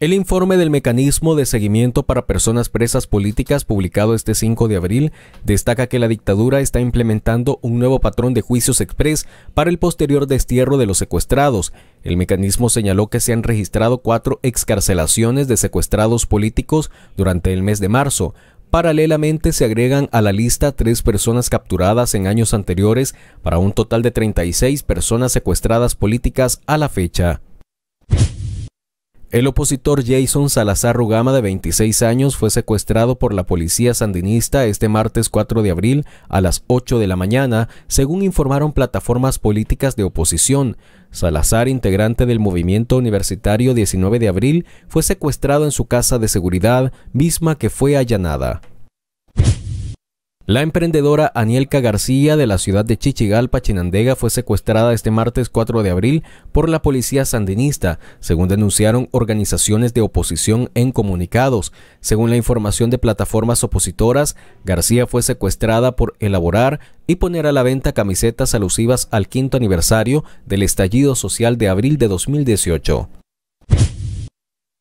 El informe del Mecanismo de Seguimiento para Personas Presas Políticas publicado este 5 de abril destaca que la dictadura está implementando un nuevo patrón de juicios express para el posterior destierro de los secuestrados. El mecanismo señaló que se han registrado cuatro excarcelaciones de secuestrados políticos durante el mes de marzo, Paralelamente se agregan a la lista tres personas capturadas en años anteriores para un total de 36 personas secuestradas políticas a la fecha. El opositor Jason Salazar Rugama, de 26 años, fue secuestrado por la policía sandinista este martes 4 de abril a las 8 de la mañana, según informaron plataformas políticas de oposición. Salazar, integrante del movimiento universitario 19 de abril, fue secuestrado en su casa de seguridad, misma que fue allanada. La emprendedora Anielka García de la ciudad de Chichigalpa, Chinandega, fue secuestrada este martes 4 de abril por la policía sandinista, según denunciaron organizaciones de oposición en comunicados. Según la información de plataformas opositoras, García fue secuestrada por elaborar y poner a la venta camisetas alusivas al quinto aniversario del estallido social de abril de 2018.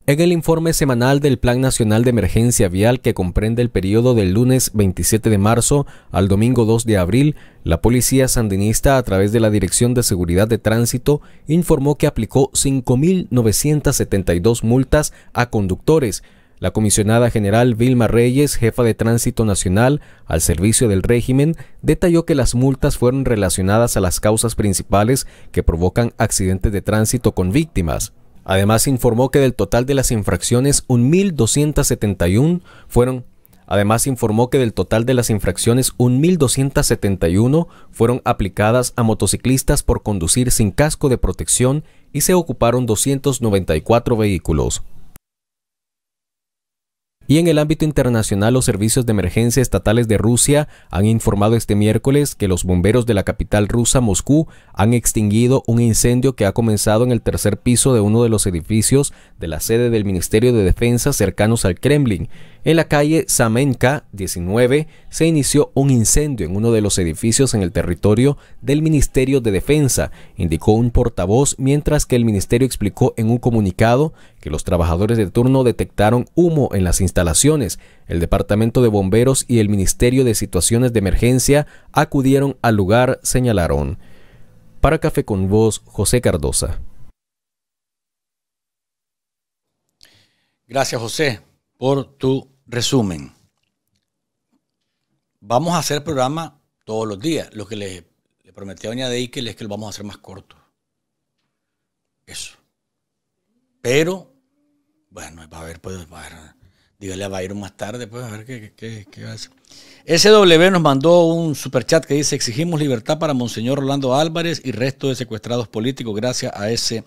En el informe semanal del Plan Nacional de Emergencia Vial que comprende el periodo del lunes 27 de marzo al domingo 2 de abril, la Policía Sandinista a través de la Dirección de Seguridad de Tránsito informó que aplicó 5.972 multas a conductores, la comisionada general Vilma Reyes, jefa de Tránsito Nacional al servicio del régimen, detalló que las multas fueron relacionadas a las causas principales que provocan accidentes de tránsito con víctimas. Además, informó que del total de las infracciones, 1.271 fueron Además, informó que del total de las infracciones, 1.271 fueron aplicadas a motociclistas por conducir sin casco de protección y se ocuparon 294 vehículos. Y en el ámbito internacional, los servicios de emergencia estatales de Rusia han informado este miércoles que los bomberos de la capital rusa, Moscú, han extinguido un incendio que ha comenzado en el tercer piso de uno de los edificios de la sede del Ministerio de Defensa cercanos al Kremlin. En la calle Samenka 19 se inició un incendio en uno de los edificios en el territorio del Ministerio de Defensa, indicó un portavoz, mientras que el ministerio explicó en un comunicado que los trabajadores de turno detectaron humo en las instalaciones. El Departamento de Bomberos y el Ministerio de Situaciones de Emergencia acudieron al lugar, señalaron. Para Café con Voz, José Cardosa. Gracias, José por tu resumen. Vamos a hacer programa todos los días. Lo que le, le prometí a Doña Deikel es que lo vamos a hacer más corto. Eso. Pero, bueno, va a haber, pues, va a Dígale a ir más tarde, pues, a ver qué, qué, va a hacer. SW nos mandó un superchat que dice: Exigimos libertad para Monseñor Rolando Álvarez y resto de secuestrados políticos, gracias a SW.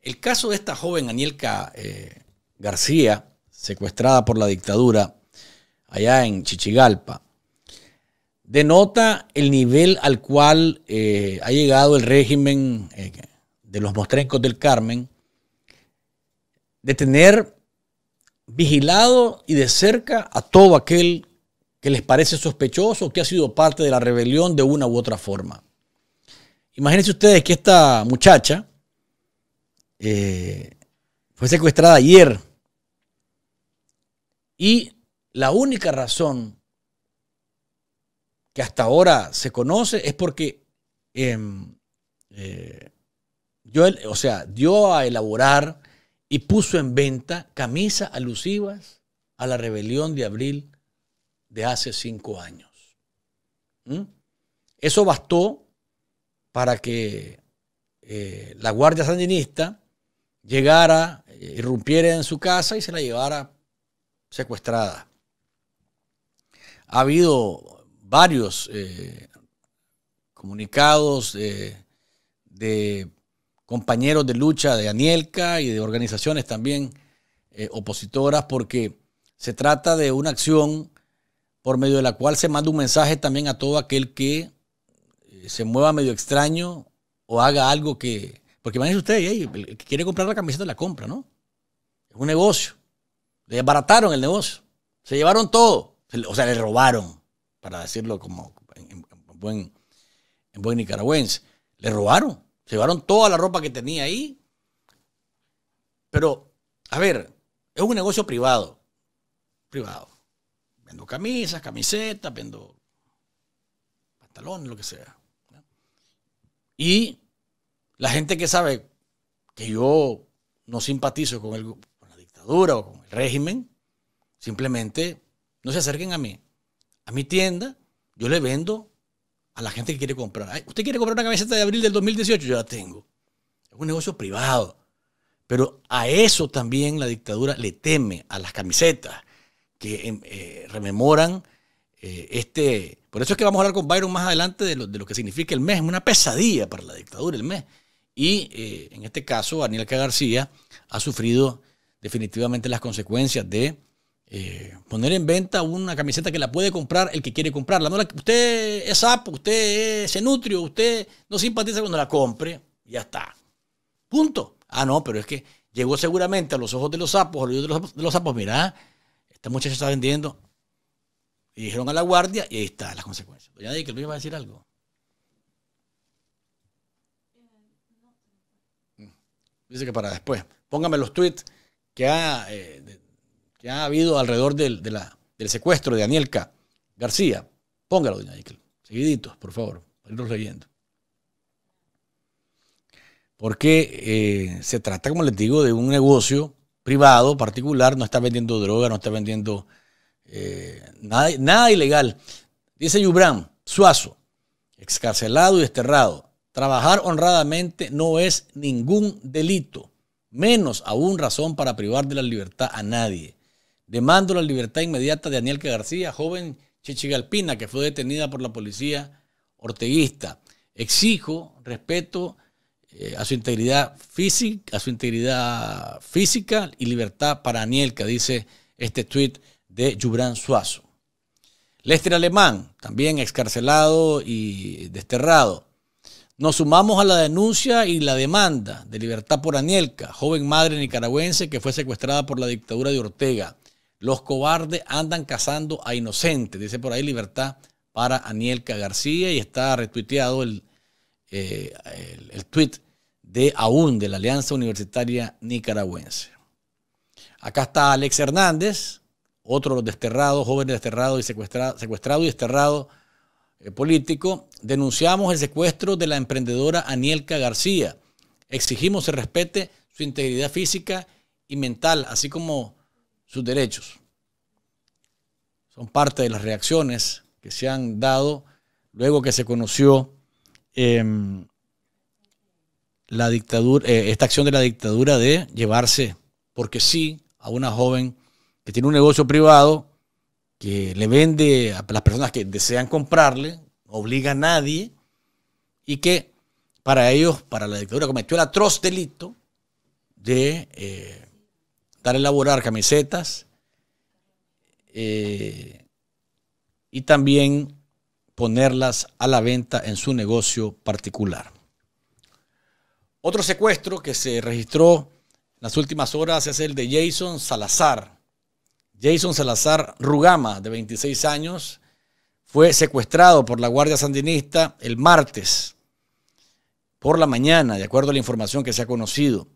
El caso de esta joven Anielka eh, García, secuestrada por la dictadura allá en Chichigalpa, denota el nivel al cual eh, ha llegado el régimen eh, de los mostrencos del Carmen de tener vigilado y de cerca a todo aquel que les parece sospechoso, que ha sido parte de la rebelión de una u otra forma. Imagínense ustedes que esta muchacha eh, fue secuestrada ayer y la única razón que hasta ahora se conoce es porque em, eh, o sea, dio a elaborar y puso en venta camisas alusivas a la rebelión de abril de hace cinco años. ¿Mm? Eso bastó para que eh, la Guardia Sandinista llegara, eh, irrumpiera en su casa y se la llevara secuestrada Ha habido varios eh, comunicados eh, de compañeros de lucha de Anielka y de organizaciones también eh, opositoras, porque se trata de una acción por medio de la cual se manda un mensaje también a todo aquel que se mueva medio extraño o haga algo que... Porque imagínense ustedes, el que quiere comprar la camiseta la compra, ¿no? Es un negocio. Le desbarataron el negocio. Se llevaron todo. O sea, le robaron, para decirlo como en, buen, nicaragüense. Le robaron. Se llevaron toda la ropa que tenía ahí. Pero, a ver, es un negocio privado. Privado. Vendo camisas, camisetas, vendo pantalones, lo que sea. Y la gente que sabe que yo no simpatizo con, con la dictadura o con régimen, simplemente no se acerquen a mí. A mi tienda, yo le vendo a la gente que quiere comprar. ¿Usted quiere comprar una camiseta de abril del 2018? Yo la tengo. Es un negocio privado. Pero a eso también la dictadura le teme, a las camisetas que em, eh, rememoran eh, este... Por eso es que vamos a hablar con Byron más adelante de lo, de lo que significa el mes. Es una pesadilla para la dictadura el mes. Y eh, en este caso, Daniel K. García ha sufrido definitivamente las consecuencias de eh, poner en venta una camiseta que la puede comprar el que quiere comprarla. No usted es sapo, usted se nutrio, usted no simpatiza cuando la compre, ya está. Punto. Ah, no, pero es que llegó seguramente a los ojos de los sapos, a los ojos de los, sapos, mirá, esta muchacha está vendiendo. Y dijeron a la guardia y ahí está las consecuencias. Ya que Luis a decir algo. Mm. Dice que para después. Póngame los tweets que ha, eh, ha habido alrededor del, del secuestro de K. García. Póngalo, doña Seguiditos, por favor, para irlos leyendo. Porque eh, se trata, como les digo, de un negocio privado, particular, no está vendiendo droga, no está vendiendo eh, nada, nada ilegal. Dice Yubram Suazo, excarcelado y desterrado. Trabajar honradamente no es ningún delito menos aún razón para privar de la libertad a nadie. Demando la libertad inmediata de Anielca García, joven chichigalpina que fue detenida por la policía orteguista. Exijo respeto eh, a su integridad física, a su integridad física y libertad para Anielka. dice este tuit de Jubran Suazo. Lester Alemán, también excarcelado y desterrado. Nos sumamos a la denuncia y la demanda de libertad por Anielka, joven madre nicaragüense que fue secuestrada por la dictadura de Ortega. Los cobardes andan cazando a inocentes, dice por ahí libertad para Anielka García y está retuiteado el, eh, el, tweet de AUN, de la Alianza Universitaria Nicaragüense. Acá está Alex Hernández, otro desterrado, joven desterrado y secuestrado, secuestrado y desterrado eh, político, denunciamos el secuestro de la emprendedora Anielka García. Exigimos se respete su integridad física y mental, así como sus derechos. Son parte de las reacciones que se han dado luego que se conoció em, la dictadura, eh, esta acción de la dictadura de llevarse, porque sí, a una joven que tiene un negocio privado que le vende a las personas que desean comprarle, obliga a nadie, y que para ellos, para la dictadura, cometió el atroz delito de eh, dar a elaborar camisetas eh, y también ponerlas a la venta en su negocio particular. Otro secuestro que se registró en las últimas horas es el de Jason Salazar, Jason Salazar Rugama, de 26 años, fue secuestrado por la Guardia Sandinista el martes por la mañana, de acuerdo a la información que se ha conocido.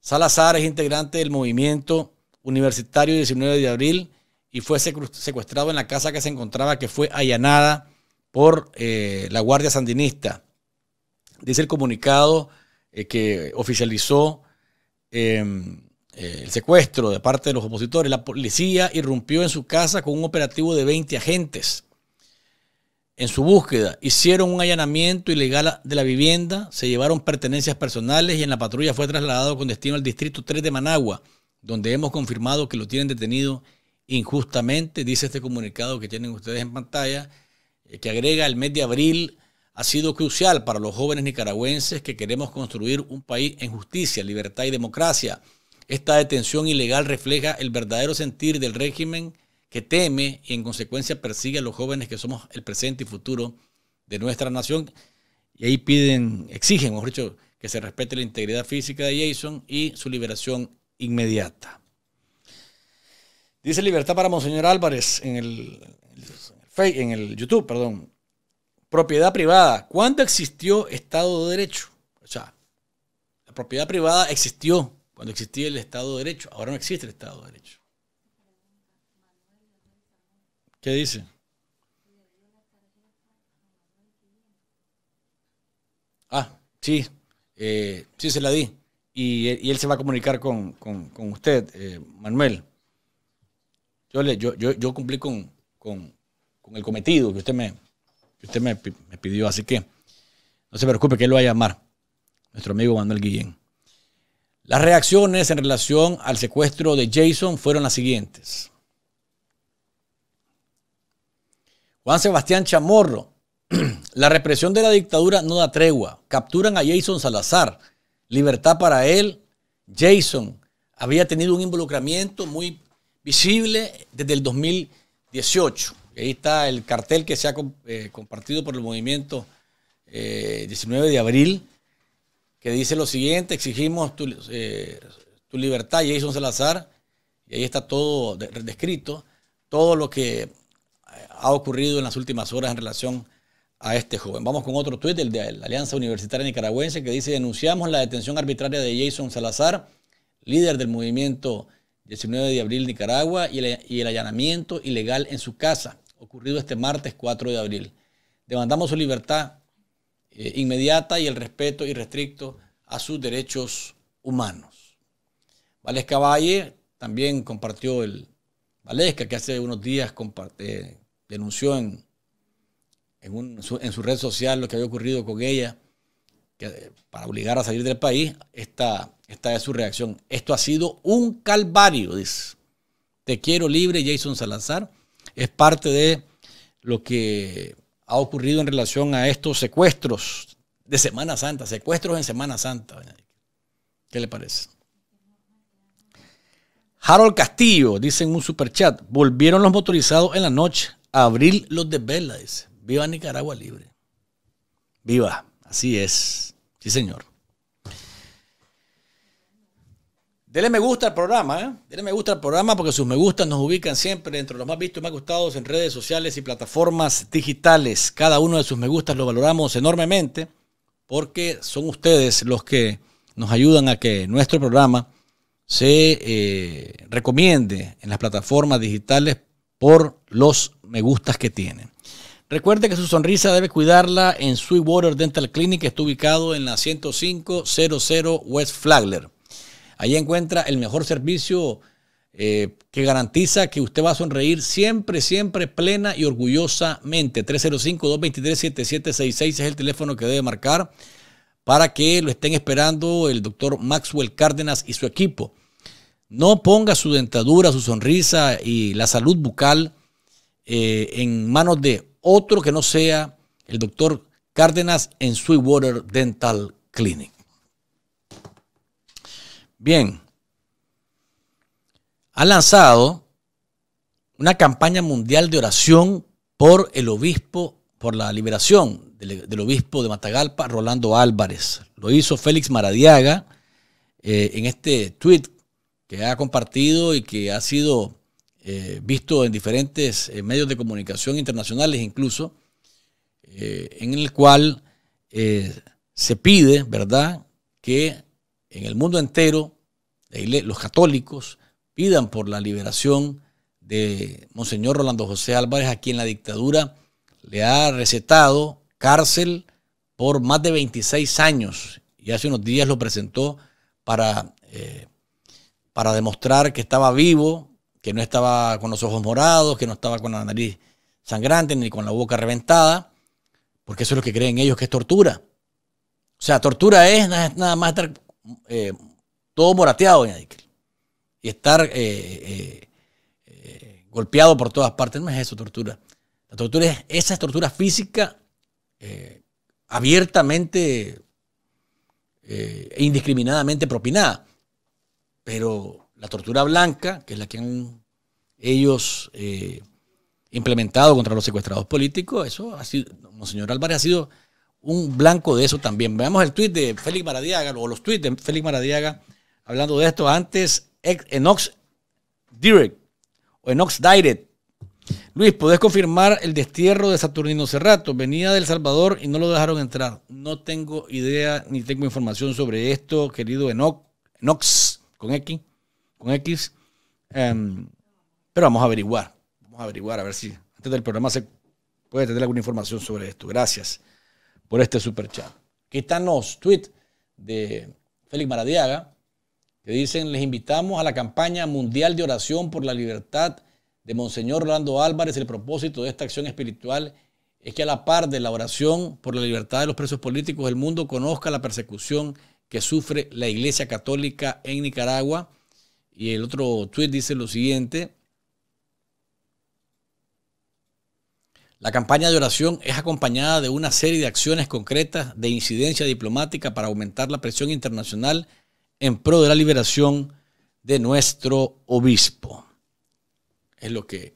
Salazar es integrante del movimiento universitario 19 de abril y fue secuestrado en la casa que se encontraba, que fue allanada por eh, la Guardia Sandinista. Dice el comunicado eh, que oficializó em, eh, el secuestro de parte de los opositores, la policía irrumpió en su casa con un operativo de 20 agentes. En su búsqueda hicieron un allanamiento ilegal de la vivienda, se llevaron pertenencias personales y en la patrulla fue trasladado con destino al Distrito 3 de Managua, donde hemos confirmado que lo tienen detenido injustamente, dice este comunicado que tienen ustedes en pantalla, eh, que agrega el mes de abril ha sido crucial para los jóvenes nicaragüenses que queremos construir un país en justicia, libertad y democracia. Esta detención ilegal refleja el verdadero sentir del régimen que teme y en consecuencia persigue a los jóvenes que somos el presente y futuro de nuestra nación. Y ahí piden, exigen, mejor dicho, que se respete la integridad física de Jason y su liberación inmediata. Dice libertad para Monseñor Álvarez en el, en el YouTube, perdón. Propiedad privada. ¿Cuándo existió Estado de Derecho? O sea, la propiedad privada existió cuando existía el Estado de Derecho. Ahora no existe el Estado de Derecho. ¿Qué dice? Ah, sí, eh, sí se la di. Y, él se va a comunicar con, usted, eh, Manuel. Yo, le, yo, yo, yo cumplí con, el cometido que usted, me, usted me, me pidió, así que no se preocupe que él lo va a llamar, nuestro amigo Manuel Guillén. Las reacciones en relación al secuestro de Jason fueron las siguientes. Juan Sebastián Chamorro, la represión de la dictadura no da tregua. Capturan a Jason Salazar, libertad para él. Jason había tenido un involucramiento muy visible desde el 2018. Ahí está el cartel que se ha eh, compartido por el movimiento 19 eh, de abril que dice lo siguiente, exigimos eh, tu, libertad, Jason Salazar, y ahí está todo descrito, todo lo que eh, ha ocurrido en las últimas horas en relación a este joven. Vamos con otro tuit, del de la Alianza Universitaria Nicaragüense, que dice, denunciamos la detención arbitraria de Jason Salazar, líder del movimiento 19 de abril Nicaragua, y el allanamiento ilegal en su casa, ocurrido este martes 4 de abril. Demandamos su libertad eh, inmediata y el respeto irrestricto a sus derechos humanos. Valesca Valle también compartió el Valesca, que hace unos días eh, denunció en, en, su, red social lo que había ocurrido con ella eh, para obligar a salir del país. Esta, esta es su reacción. Esto ha sido un calvario, dice. Te quiero libre, Jason Salazar. Es parte de lo que ha ocurrido en relación a estos secuestros de Semana Santa, secuestros en Semana Santa. ¿Qué le parece? Harold Castillo dice en un superchat, volvieron los motorizados en la noche, a abril los de Viva Nicaragua libre. Viva, así es. Sí, señor. Dele me gusta al programa, ¿eh? Dele me gusta al programa porque sus me gustas nos ubican siempre entre los más vistos y más gustados en redes sociales y plataformas digitales. Cada uno de sus me gustas lo valoramos enormemente porque son ustedes los que nos ayudan a que nuestro programa se eh, recomiende en las plataformas digitales por los me gustas que tienen. Recuerde que su sonrisa debe cuidarla en Sweetwater Dental Clinic, que está ubicado en la 10500 West Flagler. Ahí encuentra el mejor servicio eh, que garantiza que usted va a sonreír siempre, siempre plena y orgullosamente. 305-223-7766 es el teléfono que debe marcar para que lo estén esperando el doctor Maxwell Cárdenas y su equipo. No ponga su dentadura, su sonrisa y la salud bucal eh, en manos de otro que no sea el doctor Cárdenas en Sweetwater Dental Clinic. Bien, ha lanzado una campaña mundial de oración por el obispo, por la liberación del, obispo de Matagalpa, Rolando Álvarez. Lo hizo Félix Maradiaga eh, en este tweet que ha compartido y que ha sido eh, visto en diferentes eh, medios de comunicación internacionales incluso, en el cual se pide, ¿verdad?, que en el mundo entero los católicos pidan por la liberación de Monseñor Rolando José Álvarez, a quien la dictadura le ha recetado cárcel por más de 26 años y hace unos días lo presentó para, eh, para demostrar que estaba vivo, que no estaba con los ojos morados, que no estaba con la nariz sangrante ni con la boca reventada, porque eso es lo que creen ellos que es tortura. O sea, tortura es nada más eh, todo morateado, doña Dickel, y estar eh, eh, eh, golpeado por todas partes. No es eso tortura. La tortura es esa tortura física abiertamente e indiscriminadamente propinada. Pero la tortura blanca, que es la que han ellos implementado contra los secuestrados políticos, eso ha sido, Monseñor Álvarez ha sido un blanco de eso también. Veamos el tuit de Félix Maradiaga, o los tuits de Félix Maradiaga hablando de esto antes, Enox Direct o Enox Direct. Luis, ¿podés confirmar el destierro de Saturnino Cerrato? Venía del Salvador y no lo dejaron entrar. No tengo idea ni tengo información sobre esto, querido Enox, Enox con X. Con X. Em, pero vamos a averiguar. Vamos a averiguar a ver si antes del programa se puede tener alguna información sobre esto. Gracias por este super chat. Aquí tweet de Félix Maradiaga que dicen, les invitamos a la campaña mundial de oración por la libertad de Monseñor Rolando Álvarez. El propósito de esta acción espiritual es que a la par de la oración por la libertad de los presos políticos, el mundo conozca la persecución que sufre la Iglesia Católica en Nicaragua. Y el otro tuit dice lo siguiente. La campaña de oración es acompañada de una serie de acciones concretas de incidencia diplomática para aumentar la presión internacional en pro de la liberación de nuestro obispo. Es lo que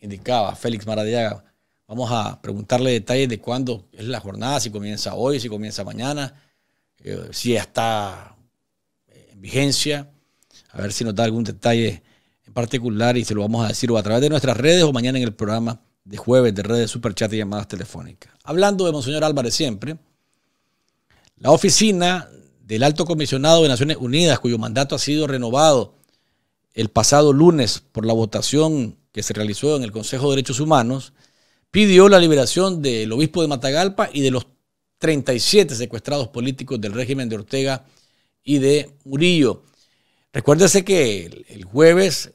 indicaba Félix Maradiaga. Vamos a preguntarle detalles de cuándo es la jornada, si comienza hoy, si comienza mañana, eh, si está eh, en vigencia. A ver si nos da algún detalle en particular y se lo vamos a decir o a través de nuestras redes o mañana en el programa de jueves de redes Superchat y llamadas telefónicas. Hablando de Monseñor Álvarez siempre, la oficina del Alto Comisionado de Naciones Unidas, cuyo mandato ha sido renovado el pasado lunes por la votación que se realizó en el Consejo de Derechos Humanos, pidió la liberación del obispo de Matagalpa y de los 37 secuestrados políticos del régimen de Ortega y de Murillo. Recuérdese que el jueves,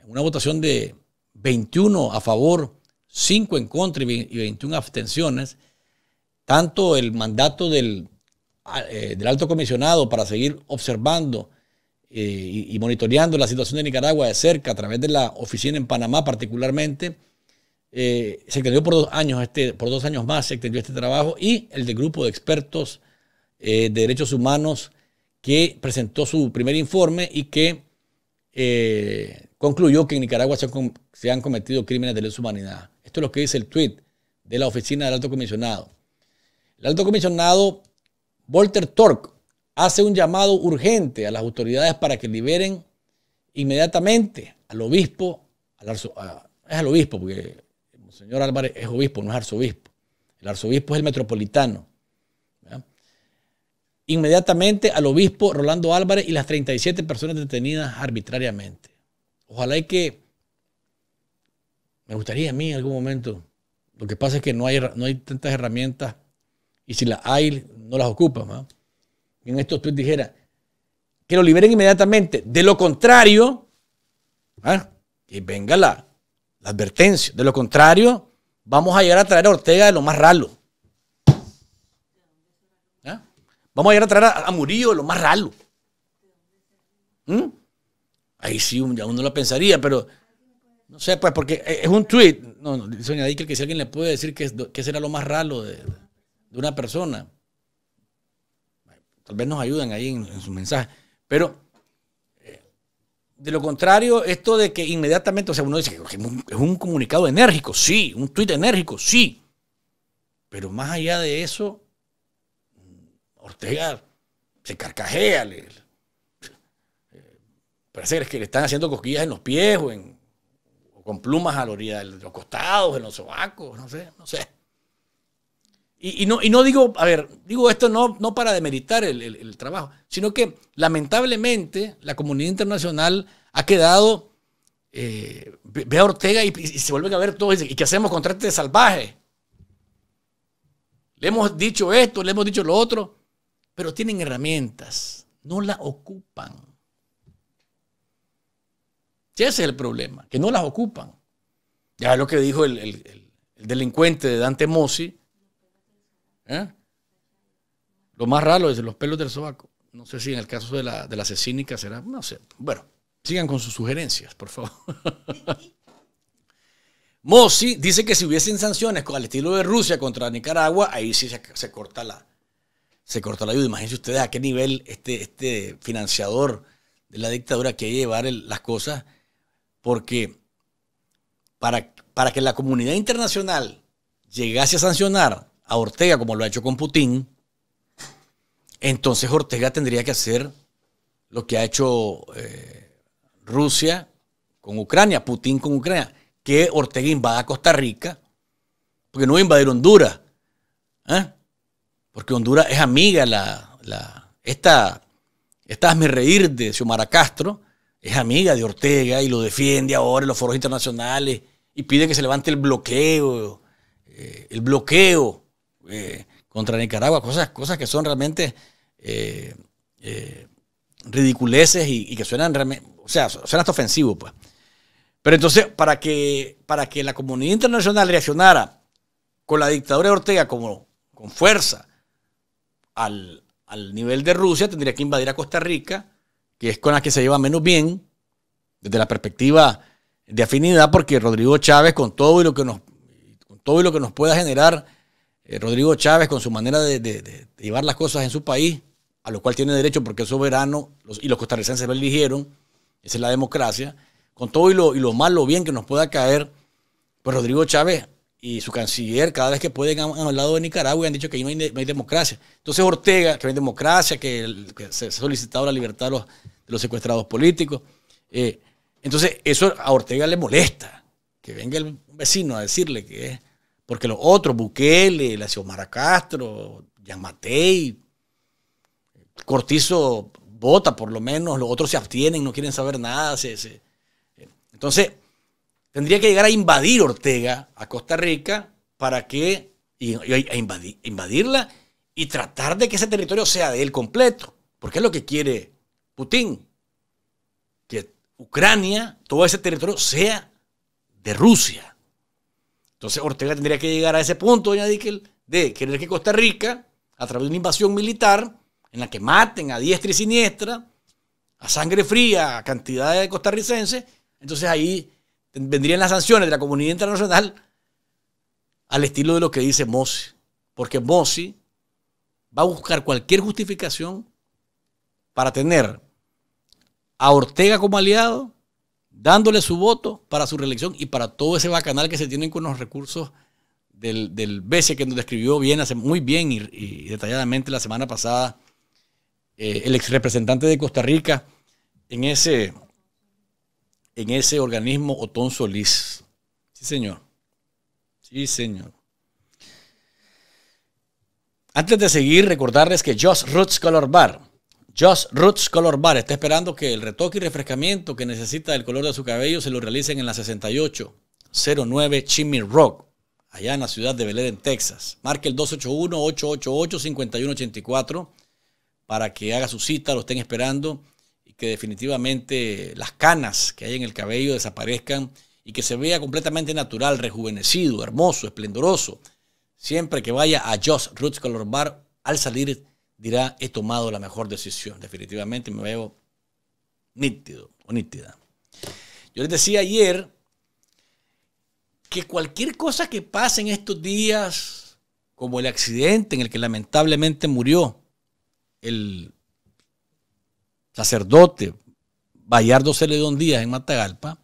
en una votación de 21 a favor, 5 en contra y 21 abstenciones, tanto el mandato del eh, del alto comisionado para seguir observando eh, y, monitoreando la situación de Nicaragua de cerca a través de la oficina en Panamá particularmente. Eh, se extendió por dos años este, por dos años más se extendió este trabajo y el del grupo de expertos de derechos humanos que presentó su primer informe y que concluyó que en Nicaragua se, han, cometido crímenes de lesa humanidad. Esto es lo que dice el tweet de la oficina del alto comisionado. El alto comisionado Walter Torque hace un llamado urgente a las autoridades para que liberen inmediatamente al obispo, al es al obispo, porque el señor Álvarez es obispo, no es arzobispo. El arzobispo es el metropolitano. Inmediatamente al obispo Rolando Álvarez y las 37 personas detenidas arbitrariamente. Ojalá y que me gustaría a mí en algún momento. Lo que pasa es que no hay, no hay tantas herramientas y si la hay, no las ocupa. ¿no? En estos tweets dijera que lo liberen inmediatamente. De lo contrario, ¿ah? que venga la, advertencia. De lo contrario, vamos a llegar a traer a Ortega de lo más ralo. ¿Ah? Vamos a llegar a traer a, Murillo de lo más ralo. ¿Mm? Ahí sí, ya uno lo pensaría, pero no sé, pues, porque es un tweet. No, no, dice que si alguien le puede decir que, que será lo más ralo de, de una persona. Tal vez nos ayuden ahí en, su mensaje. Pero, eh, de lo contrario, esto de que inmediatamente, o sea, uno dice que es un comunicado enérgico, sí, un tuit enérgico, sí. Pero más allá de eso, Ortega se carcajea, eh, parece que le están haciendo cosquillas en los pies o, en, con plumas a la orilla de los costados, en los sobacos, no sé, no sé. Y, no, digo, a ver, digo esto no, no para demeritar el, trabajo, sino que lamentablemente la comunidad internacional ha quedado, eh, ve a Ortega y, se vuelven a ver todos y, que hacemos contra este salvaje? Le hemos dicho esto, le hemos dicho lo otro, pero tienen herramientas, no las ocupan. ese es el problema, que no las ocupan. Ya lo que dijo el, el delincuente de Dante Mossi, ¿Eh? Lo más raro es los pelos del sobaco. No sé si en el caso de la, de será, no sé. Bueno, sigan con sus sugerencias, por favor. Mossi dice que si hubiesen sanciones con el estilo de Rusia contra Nicaragua, ahí sí se, corta la, se corta la ayuda. Imagínense ustedes a qué nivel este, este financiador de la dictadura quiere llevar las cosas, porque para, para que la comunidad internacional llegase a sancionar a Ortega como lo ha hecho con Putin, entonces Ortega tendría que hacer lo que ha hecho eh, Rusia con Ucrania, Putin con Ucrania, que Ortega invada Costa Rica, porque no va a invadir Honduras, ¿eh? porque Honduras es amiga, la, la, esta, esta hazme reír de Xiomara Castro, es amiga de Ortega y lo defiende ahora en los foros internacionales y pide que se levante el bloqueo, eh, el bloqueo eh, contra Nicaragua, cosas, cosas que son realmente eh, eh, ridiculeces y, que suenan, o sea, hasta ofensivo, pues. Pero entonces, para que, para que la comunidad internacional reaccionara con la dictadura de Ortega como, con fuerza al, nivel de Rusia, tendría que invadir a Costa Rica, que es con la que se lleva menos bien, desde la perspectiva de afinidad, porque Rodrigo Chávez, con todo y lo que nos, con todo y lo que nos pueda generar eh, Rodrigo Chávez con su manera de, llevar las cosas en su país, a lo cual tiene derecho porque es soberano y los costarricenses lo eligieron, esa es la democracia, con todo y lo, y lo bien que nos pueda caer, pues Rodrigo Chávez y su canciller, cada vez que pueden, han, hablado de Nicaragua y han dicho que ahí no hay, democracia. Entonces Ortega, que no hay democracia, que, se ha solicitado la libertad de los, secuestrados políticos. Eh, entonces eso a Ortega le molesta, que venga el vecino a decirle que es porque los otros, Bukele, la Xiomara Castro, Matei, Cortizo vota por lo menos, los otros se abstienen, no quieren saber nada. Entonces, tendría que llegar a invadir Ortega a Costa Rica para que, a invadirla y tratar de que ese territorio sea de él completo, porque es lo que quiere Putin, que Ucrania, todo ese territorio sea de Rusia. Entonces Ortega tendría que llegar a ese punto, doña Dickel, de querer que Costa Rica, a través de una invasión militar, en la que maten a diestra y siniestra, a sangre fría, a cantidad de costarricenses, entonces ahí vendrían las sanciones de la comunidad internacional al estilo de lo que dice Mossi. Porque Mossi va a buscar cualquier justificación para tener a Ortega como aliado dándole su voto para su reelección y para todo ese bacanal que se tienen con los recursos del, del BCE que nos describió bien, hace muy bien y, detalladamente la semana pasada eh, el ex representante de Costa Rica en ese, en ese organismo, Otón Solís. Sí, señor. Sí, señor. Antes de seguir, recordarles que Josh Roots Color Bar Just Roots Color Bar está esperando que el retoque y refrescamiento que necesita del color de su cabello se lo realicen en la 6809 Chimney Rock, allá en la ciudad de Belén, en Texas. Marque el 281-888-5184 para que haga su cita, lo estén esperando y que definitivamente las canas que hay en el cabello desaparezcan y que se vea completamente natural, rejuvenecido, hermoso, esplendoroso. Siempre que vaya a Just Roots Color Bar, al salir dirá, he tomado la mejor decisión. Definitivamente me veo nítido o nítida. Yo les decía ayer que cualquier cosa que pase en estos días, como el accidente en el que lamentablemente murió el sacerdote Bayardo Celedón Díaz en Matagalpa,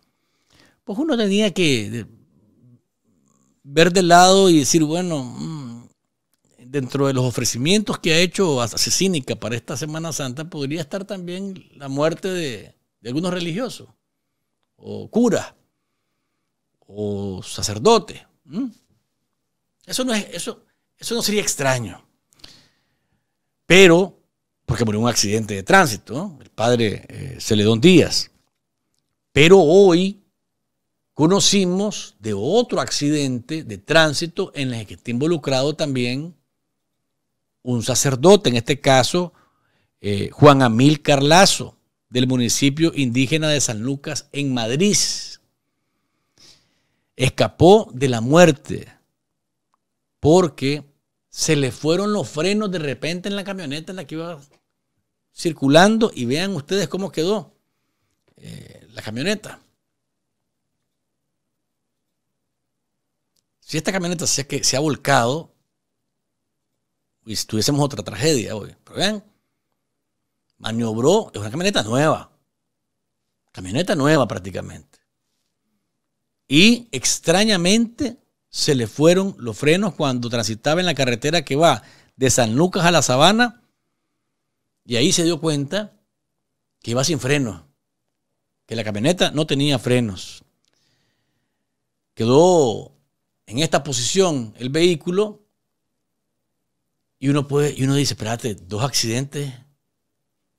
pues uno tenía que ver de lado y decir, bueno, mm, dentro de los ofrecimientos que ha hecho Asesínica para esta Semana Santa podría estar también la muerte de, algunos religiosos, o cura o sacerdote. Eso, no eso, eso no sería extraño. Pero, porque murió un accidente de tránsito, el padre eh, Celedón Díaz. Pero hoy conocimos de otro accidente de tránsito en el que está involucrado también un sacerdote, en este caso eh, Juan Amil Carlazo del municipio indígena de San Lucas en Madrid. Escapó de la muerte porque se le fueron los frenos de repente en la camioneta en la que iba circulando y vean ustedes cómo quedó eh, la camioneta. Si esta camioneta se ha volcado, y si tuviésemos otra tragedia hoy. Pero vean, maniobró, es una camioneta nueva. Camioneta nueva prácticamente. Y extrañamente se le fueron los frenos cuando transitaba en la carretera que va de San Lucas a la Sabana. Y ahí se dio cuenta que iba sin frenos, que la camioneta no tenía frenos. Quedó en esta posición el vehículo y uno, puede, y uno dice, espérate, dos accidentes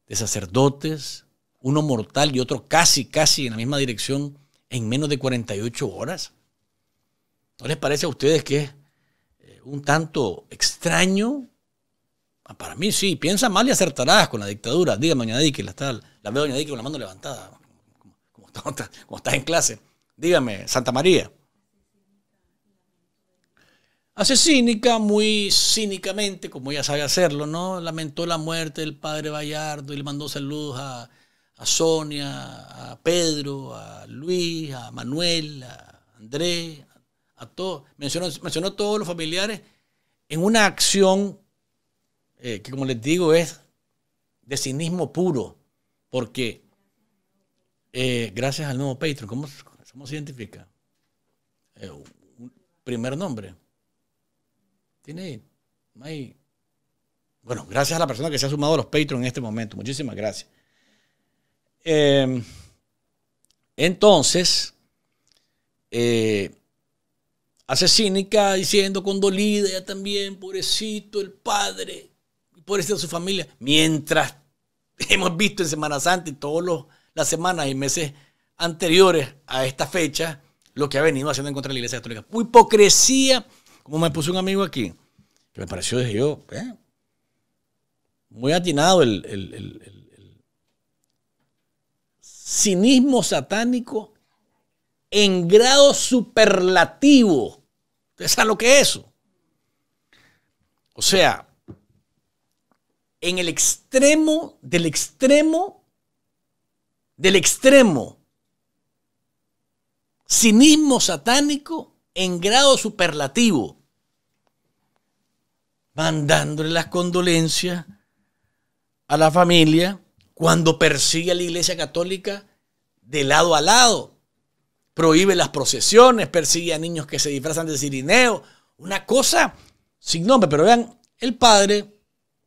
de sacerdotes, uno mortal y otro casi, casi en la misma dirección en menos de 48 horas. ¿No les parece a ustedes que es eh, un tanto extraño? Ah, para mí sí, piensa mal y acertarás con la dictadura. Dígame, doña que la, tal, la veo doña con la mano levantada, como, estás en clase. Dígame, Santa María. Hace cínica, muy cínicamente, como ella sabe hacerlo, ¿no? Lamentó la muerte del padre Bayardo y le mandó saludos a, Sonia, a Pedro, a Luis, a Manuel, a Andrés, a, todos. Mencionó, mencionó a todos los familiares en una acción eh, que, como les digo, es de cinismo puro, porque eh, gracias al nuevo Patreon, ¿cómo, somos se identifica? Eh, un primer nombre. Tiene, Bueno, gracias a la persona que se ha sumado a los Patreon en este momento. Muchísimas gracias. Em, entonces, eh, hace cínica diciendo condolida ya también, pobrecito el padre, pobrecito su familia. Mientras hemos visto en Semana Santa y todas las semanas y meses anteriores a esta fecha, lo que ha venido haciendo en contra de la Iglesia Católica. Hipocresía como me puso un amigo aquí, que me pareció, dije yo, muy atinado el, cinismo satánico en grado superlativo. es lo que es eso? O sea, en el extremo del extremo del extremo. Cinismo satánico en grado superlativo mandándole las condolencias a la familia cuando persigue a la Iglesia Católica de lado a lado. Prohíbe las procesiones, persigue a niños que se disfrazan de cirineo Una cosa sin nombre, pero vean, el padre,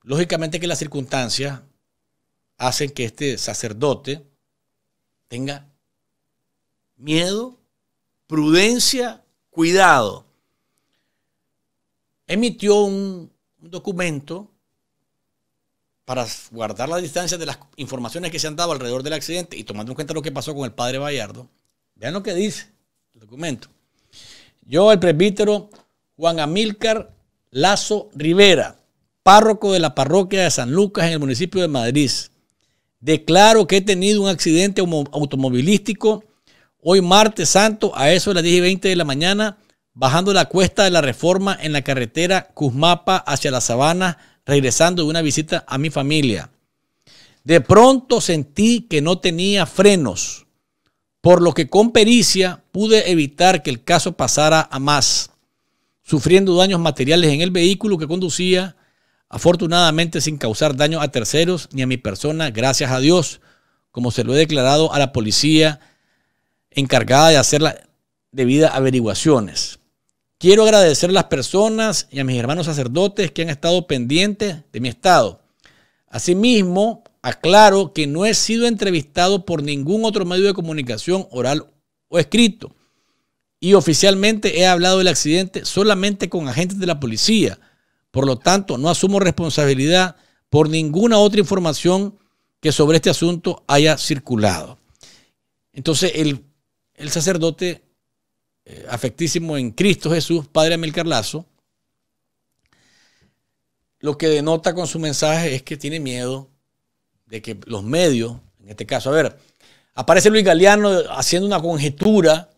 lógicamente que las circunstancias hacen que este sacerdote tenga miedo, prudencia, cuidado. Emitió un un documento para guardar la distancia de las informaciones que se han dado alrededor del accidente y tomando en cuenta lo que pasó con el padre Bayardo. vean lo que dice el documento. Yo, el presbítero Juan Amílcar Lazo Rivera, párroco de la parroquia de San Lucas en el municipio de Madrid, declaro que he tenido un accidente automovilístico hoy martes santo a eso de las 10 y 20 de la mañana bajando la cuesta de la reforma en la carretera Cusmapa hacia la sabana, regresando de una visita a mi familia. De pronto sentí que no tenía frenos, por lo que con pericia pude evitar que el caso pasara a más, sufriendo daños materiales en el vehículo que conducía, afortunadamente sin causar daño a terceros ni a mi persona, gracias a Dios, como se lo he declarado a la policía encargada de hacer las debidas averiguaciones. Quiero agradecer a las personas y a mis hermanos sacerdotes que han estado pendientes de mi estado. Asimismo, aclaro que no he sido entrevistado por ningún otro medio de comunicación oral o escrito. Y oficialmente he hablado del accidente solamente con agentes de la policía. Por lo tanto, no asumo responsabilidad por ninguna otra información que sobre este asunto haya circulado. Entonces, el, sacerdote eh, afectísimo en Cristo Jesús, Padre Emil Carlazo, lo que denota con su mensaje es que tiene miedo de que los medios, en este caso, a ver, aparece Luis Galeano haciendo una conjetura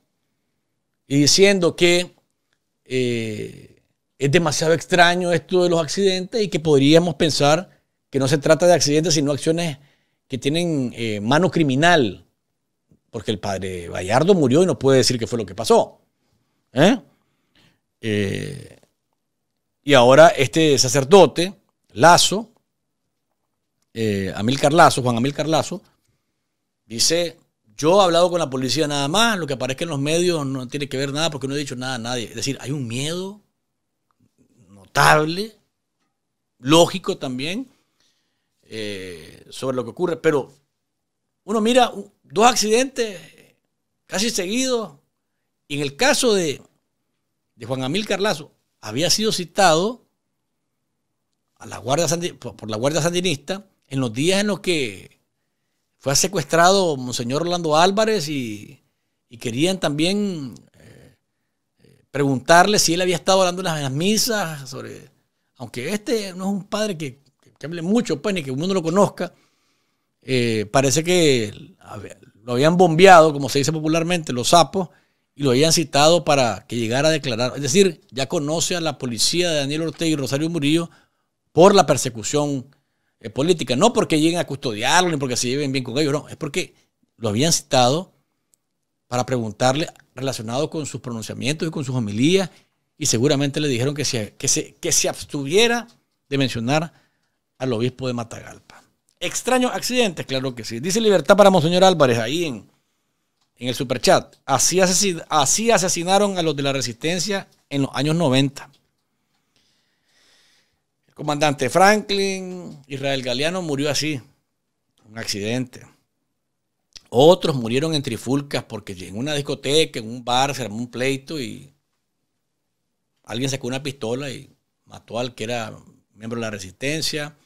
y diciendo que eh, es demasiado extraño esto de los accidentes y que podríamos pensar que no se trata de accidentes, sino acciones que tienen eh, mano criminal, porque el padre Bayardo murió y no puede decir qué fue lo que pasó. ¿Eh? Eh, y ahora este sacerdote, Lazo, eh, Juan Amilcar Lazo, dice, yo he hablado con la policía nada más, lo que aparezca en los medios no tiene que ver nada porque no he dicho nada a nadie. Es decir, hay un miedo notable, lógico también, sobre lo que ocurre, pero uno mira dos accidentes casi seguidos, y en el caso de, de Juan Amil Carlazo, había sido citado a la por la Guardia Sandinista en los días en los que fue secuestrado Monseñor Orlando Álvarez y, querían también eh, eh, preguntarle si él había estado hablando las, misas, sobre, aunque este no es un padre que, que, hable mucho, pues, ni que uno lo conozca, eh, parece que lo habían bombeado, como se dice popularmente, los sapos, y lo habían citado para que llegara a declarar. Es decir, ya conoce a la policía de Daniel Ortega y Rosario Murillo por la persecución eh, política. No porque lleguen a custodiarlo ni porque se lleven bien con ellos, no. Es porque lo habían citado para preguntarle relacionado con sus pronunciamientos y con sus homilías y seguramente le dijeron que se, que que se abstuviera de mencionar al obispo de Matagalpa. extraño accidente, claro que sí. Dice libertad para Monseñor Álvarez ahí en en el superchat. Así, así asesinaron a los de la resistencia en los años 90. El comandante Franklin, Israel Galeano, murió así, un accidente. Otros murieron en trifulcas porque en una discoteca, en un bar, se armó un pleito y alguien sacó una pistola y mató al que era miembro de la resistencia.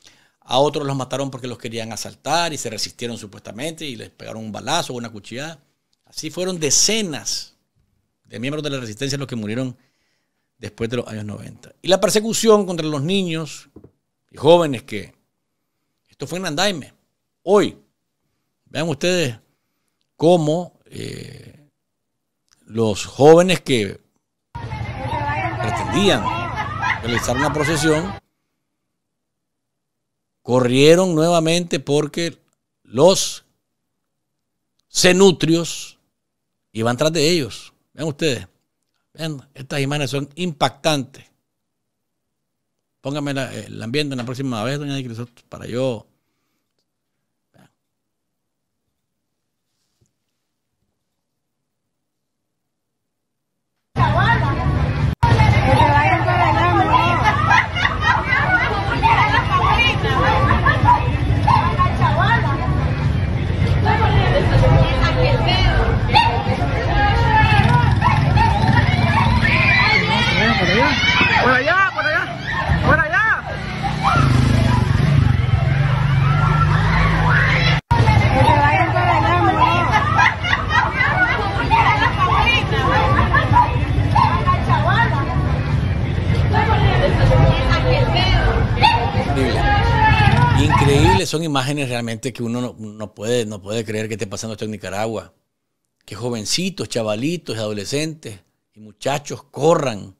A otros los mataron porque los querían asaltar y se resistieron supuestamente y les pegaron un balazo o una cuchillada si fueron decenas de miembros de la resistencia los que murieron después de los años 90. Y la persecución contra los niños y jóvenes que... Esto fue en Andaime, hoy. Vean ustedes cómo eh, los jóvenes que pretendían realizar una procesión corrieron nuevamente porque los cenutrios y van tras de ellos. Vean ustedes, vean, estas imágenes son impactantes. Pónganme el eh, ambiente en la próxima vez, doña para yo son imágenes realmente que uno no, puede, no puede creer que esté pasando esto en Nicaragua. Que jovencitos, chavalitos, adolescentes y muchachos corran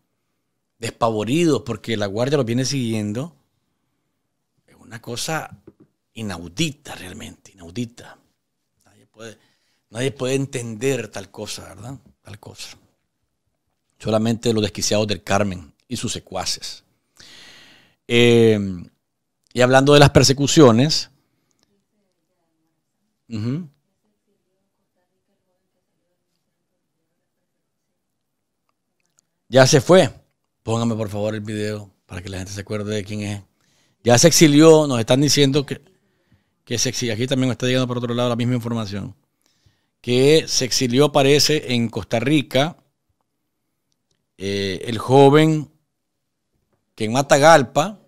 despavoridos porque la guardia los viene siguiendo. Es una cosa inaudita realmente, inaudita. Nadie puede, nadie puede entender tal cosa, ¿verdad? Tal cosa. Solamente los desquiciados del Carmen y sus secuaces. Eh, y hablando de las persecuciones. Ya se fue. Póngame por favor el video para que la gente se acuerde de quién es. Ya se exilió, nos están diciendo que, se exilió. Aquí también está llegando por otro lado la misma información. Que se exilió, parece, en Costa Rica. Eh, el joven que en Matagalpa,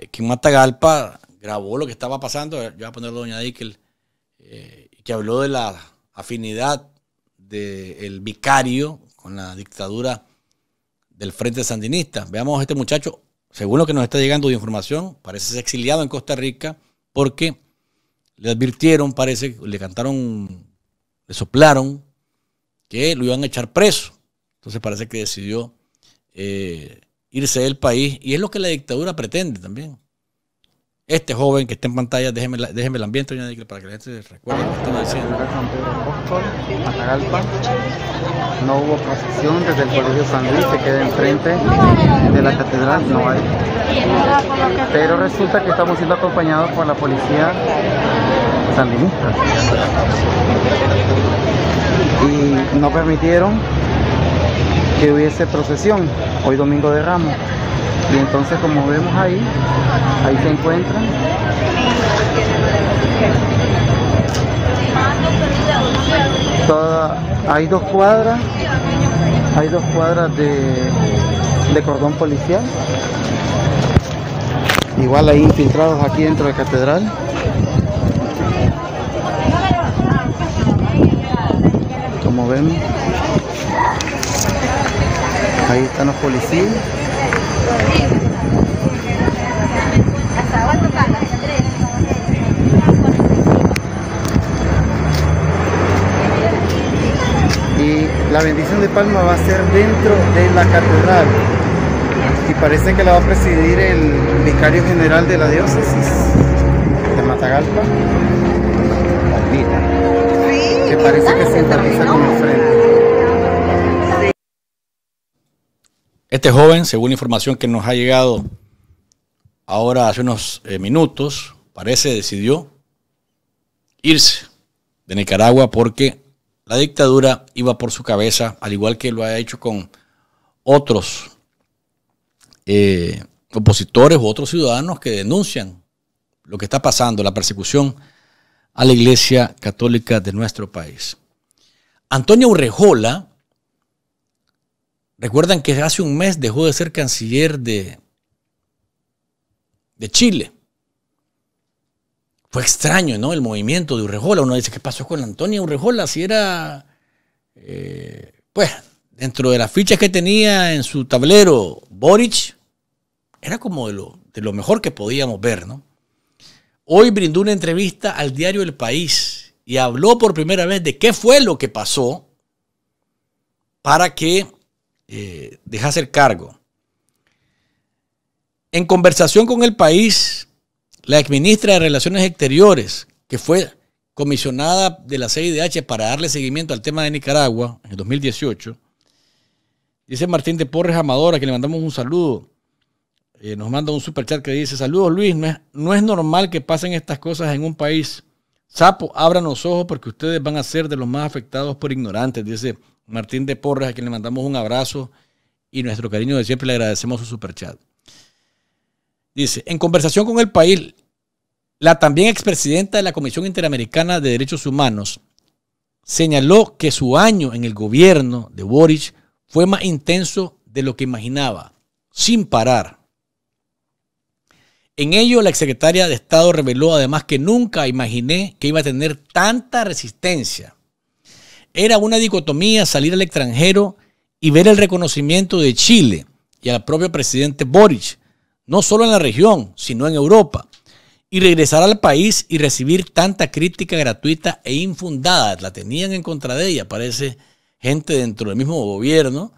eh, Matagalpa grabó lo que estaba pasando, yo voy a ponerlo doña Dickel, eh, que habló de la afinidad del vicario con la dictadura del Frente Sandinista. Veamos a este muchacho, según lo que nos está llegando de información, parece ser exiliado en Costa Rica porque le advirtieron, parece, le cantaron, le soplaron que lo iban a echar preso. Entonces parece que decidió eh, irse del país. Y es lo que la dictadura pretende también. Este joven que está en pantalla, déjeme, el ambiente para que la gente recuerde No hubo procesión desde el Colegio San Luis, se queda enfrente de la catedral, no hay. Pero resulta que estamos siendo acompañados por la policía sandinista. Y no permitieron hubiese procesión, hoy domingo de Ramos. Y entonces como vemos ahí, ahí se encuentran. hay dos cuadras, hay dos cuadras de, cordón policial. Igual hay infiltrados aquí dentro de la catedral. Como vemos. Ahí están los policías. Y la bendición de palma va a ser dentro de la catedral. Y parece que la va a presidir el vicario general de la diócesis de Matagalpa. Que parece que se con el frente. Este joven, según información que nos ha llegado ahora hace unos eh, minutos, parece decidió irse de Nicaragua porque la dictadura iba por su cabeza, al igual que lo ha hecho con otros eh, opositores u otros ciudadanos que denuncian lo que está pasando, la persecución a la Iglesia Católica de nuestro país. Antonio Urrejola Recuerdan que hace un mes dejó de ser canciller de, de Chile. Fue extraño, ¿no? El movimiento de Urrejola. Uno dice, ¿qué pasó con Antonio Urrejola? Si era, eh, pues, dentro de las fichas que tenía en su tablero Boric, era como lo, de lo mejor que podíamos ver, ¿no? Hoy brindó una entrevista al diario El País y habló por primera vez de qué fue lo que pasó para que eh, cargo. En conversación con el país, la exministra de Relaciones Exteriores, que fue comisionada de la CIDH para darle seguimiento al tema de Nicaragua en el 2018, dice Martín de Porres Amadora, que le mandamos un saludo, eh, nos manda un superchat que dice, saludos Luis, no es, no es normal que pasen estas cosas en un país. Sapo, abran los ojos porque ustedes van a ser de los más afectados por ignorantes, dice Martín de Porres, a quien le mandamos un abrazo y nuestro cariño de siempre, le agradecemos su superchat. Dice, en conversación con el país, la también expresidenta de la Comisión Interamericana de Derechos Humanos señaló que su año en el gobierno de Boric fue más intenso de lo que imaginaba, sin parar. En ello, la exsecretaria de Estado reveló además que nunca imaginé que iba a tener tanta resistencia era una dicotomía salir al extranjero y ver el reconocimiento de Chile y al propio presidente Boric, no solo en la región, sino en Europa, y regresar al país y recibir tanta crítica gratuita e infundada. La tenían en contra de ella, parece gente dentro del mismo gobierno.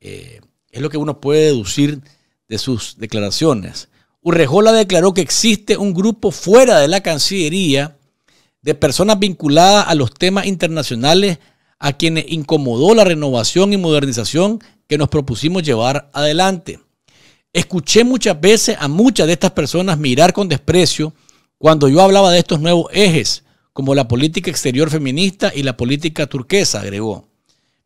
Eh, es lo que uno puede deducir de sus declaraciones. Urrejola declaró que existe un grupo fuera de la Cancillería de personas vinculadas a los temas internacionales a quienes incomodó la renovación y modernización que nos propusimos llevar adelante. Escuché muchas veces a muchas de estas personas mirar con desprecio cuando yo hablaba de estos nuevos ejes, como la política exterior feminista y la política turquesa, agregó.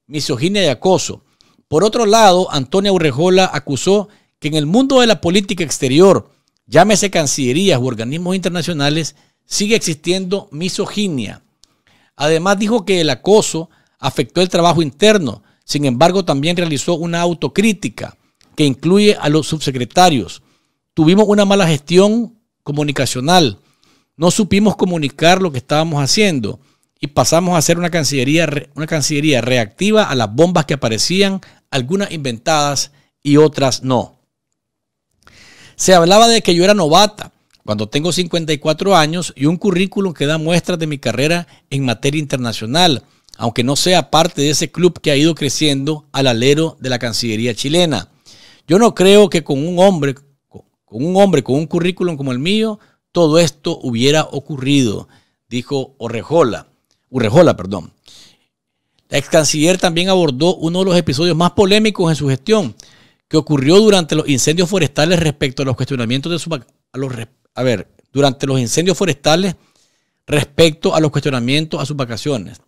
Misoginia y acoso. Por otro lado, Antonia Urrejola acusó que en el mundo de la política exterior, llámese cancillerías u organismos internacionales, sigue existiendo misoginia. Además dijo que el acoso afectó el trabajo interno. Sin embargo, también realizó una autocrítica que incluye a los subsecretarios. Tuvimos una mala gestión comunicacional. No supimos comunicar lo que estábamos haciendo y pasamos a ser una cancillería, una cancillería reactiva a las bombas que aparecían, algunas inventadas y otras no. Se hablaba de que yo era novata cuando tengo 54 años y un currículum que da muestras de mi carrera en materia internacional, aunque no sea parte de ese club que ha ido creciendo al alero de la Cancillería chilena. Yo no creo que con un hombre, con un hombre con un currículum como el mío, todo esto hubiera ocurrido, dijo Orejola, Urrejola, perdón. La ex canciller también abordó uno de los episodios más polémicos en su gestión, que ocurrió durante los incendios forestales respecto a los cuestionamientos de su a los a ver, durante los incendios forestales respecto a los cuestionamientos a sus vacaciones.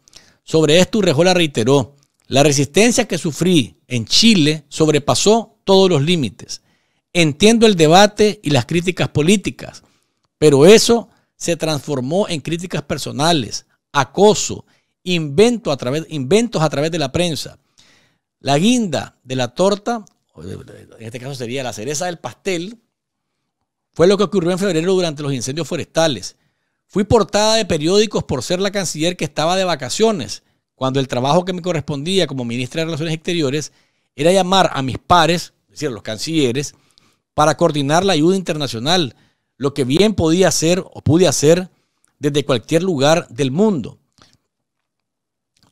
Sobre esto, Urrejola reiteró, la resistencia que sufrí en Chile sobrepasó todos los límites. Entiendo el debate y las críticas políticas, pero eso se transformó en críticas personales, acoso, a través, inventos a través de la prensa. La guinda de la torta, en este caso sería la cereza del pastel, fue lo que ocurrió en febrero durante los incendios forestales. Fui portada de periódicos por ser la canciller que estaba de vacaciones, cuando el trabajo que me correspondía como ministra de Relaciones Exteriores era llamar a mis pares, es decir, los cancilleres, para coordinar la ayuda internacional, lo que bien podía hacer o pude hacer desde cualquier lugar del mundo.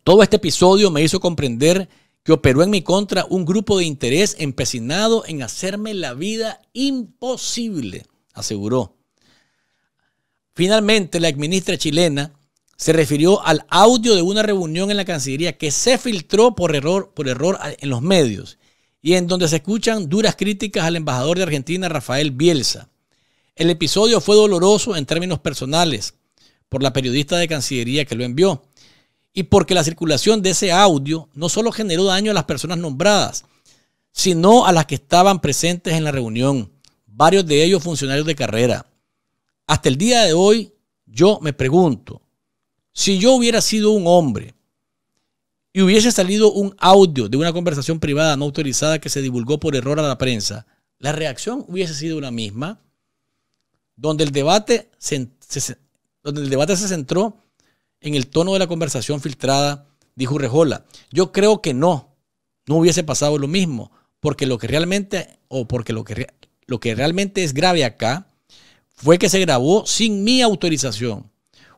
Todo este episodio me hizo comprender que operó en mi contra un grupo de interés empecinado en hacerme la vida imposible aseguró. Finalmente, la ministra chilena se refirió al audio de una reunión en la Cancillería que se filtró por error, por error en los medios y en donde se escuchan duras críticas al embajador de Argentina, Rafael Bielsa. El episodio fue doloroso en términos personales por la periodista de Cancillería que lo envió y porque la circulación de ese audio no solo generó daño a las personas nombradas, sino a las que estaban presentes en la reunión varios de ellos funcionarios de carrera. Hasta el día de hoy, yo me pregunto, si yo hubiera sido un hombre y hubiese salido un audio de una conversación privada no autorizada que se divulgó por error a la prensa, la reacción hubiese sido la misma, donde el debate se, donde el debate se centró en el tono de la conversación filtrada, dijo Rejola. Yo creo que no, no hubiese pasado lo mismo, porque lo que realmente, o porque lo que lo que realmente es grave acá fue que se grabó sin mi autorización.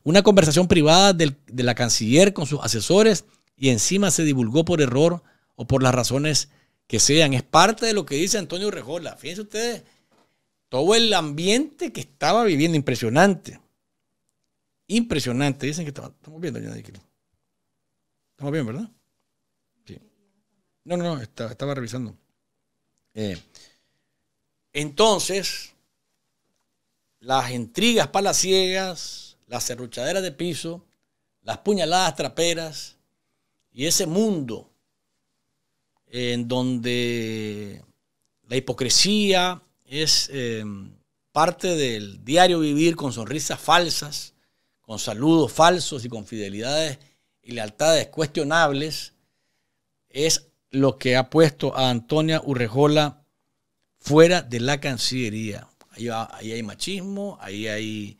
Una conversación privada de la canciller con sus asesores y encima se divulgó por error o por las razones que sean. Es parte de lo que dice Antonio Rejola. Fíjense ustedes, todo el ambiente que estaba viviendo, impresionante. Impresionante. Dicen que estamos viendo, Estamos bien, ¿verdad? Sí. No, no, no, estaba, revisando. Eh, entonces, las intrigas palaciegas, las cerruchaderas de piso, las puñaladas traperas y ese mundo en donde la hipocresía es em, parte del diario vivir con sonrisas falsas, con saludos falsos y con fidelidades y lealtades cuestionables, es lo que ha puesto a Antonia Urrejola fuera de la Cancillería. Ahí, hay machismo, ahí hay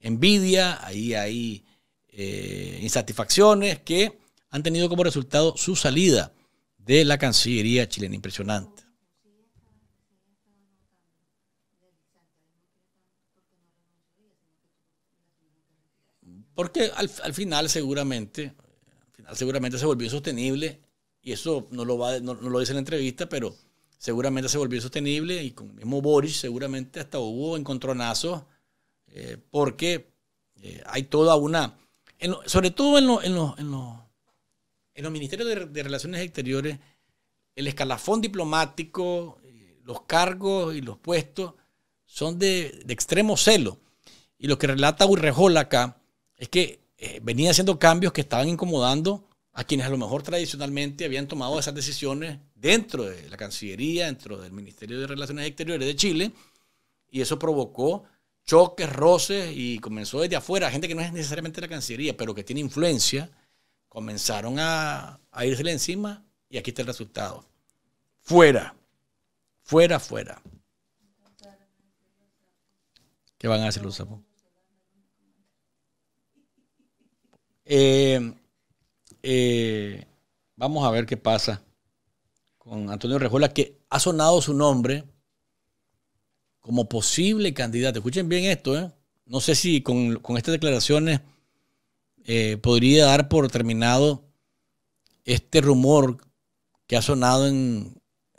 envidia, ahí hay eh, insatisfacciones que han tenido como resultado su salida de la Cancillería chilena. Impresionante. Porque al, final seguramente, al final seguramente se volvió insostenible y eso no lo, va, no, no lo dice en la entrevista, pero seguramente se volvió sostenible y con el mismo Boris seguramente hasta hubo encontronazos eh, porque eh, hay toda una, sobre todo en, los en, en, en, los ministerios de, Relaciones Exteriores, el escalafón diplomático, eh, los cargos y los puestos son de, de, extremo celo. Y lo que relata Urrejola acá es que venía haciendo cambios que estaban incomodando a quienes a lo mejor tradicionalmente habían tomado esas decisiones dentro de la Cancillería, dentro del Ministerio de Relaciones Exteriores de Chile, y eso provocó choques, roces, y comenzó desde afuera, gente que no es necesariamente la Cancillería, pero que tiene influencia, comenzaron a, a encima, y aquí está el resultado. Fuera, fuera, fuera. ¿Qué van a hacer los sapos? Eh, eh, vamos a ver qué pasa con Antonio Rejuela, que ha sonado su nombre como posible candidato. Escuchen bien esto, ¿eh? No sé si con, estas declaraciones eh, podría dar por terminado este rumor que ha sonado en,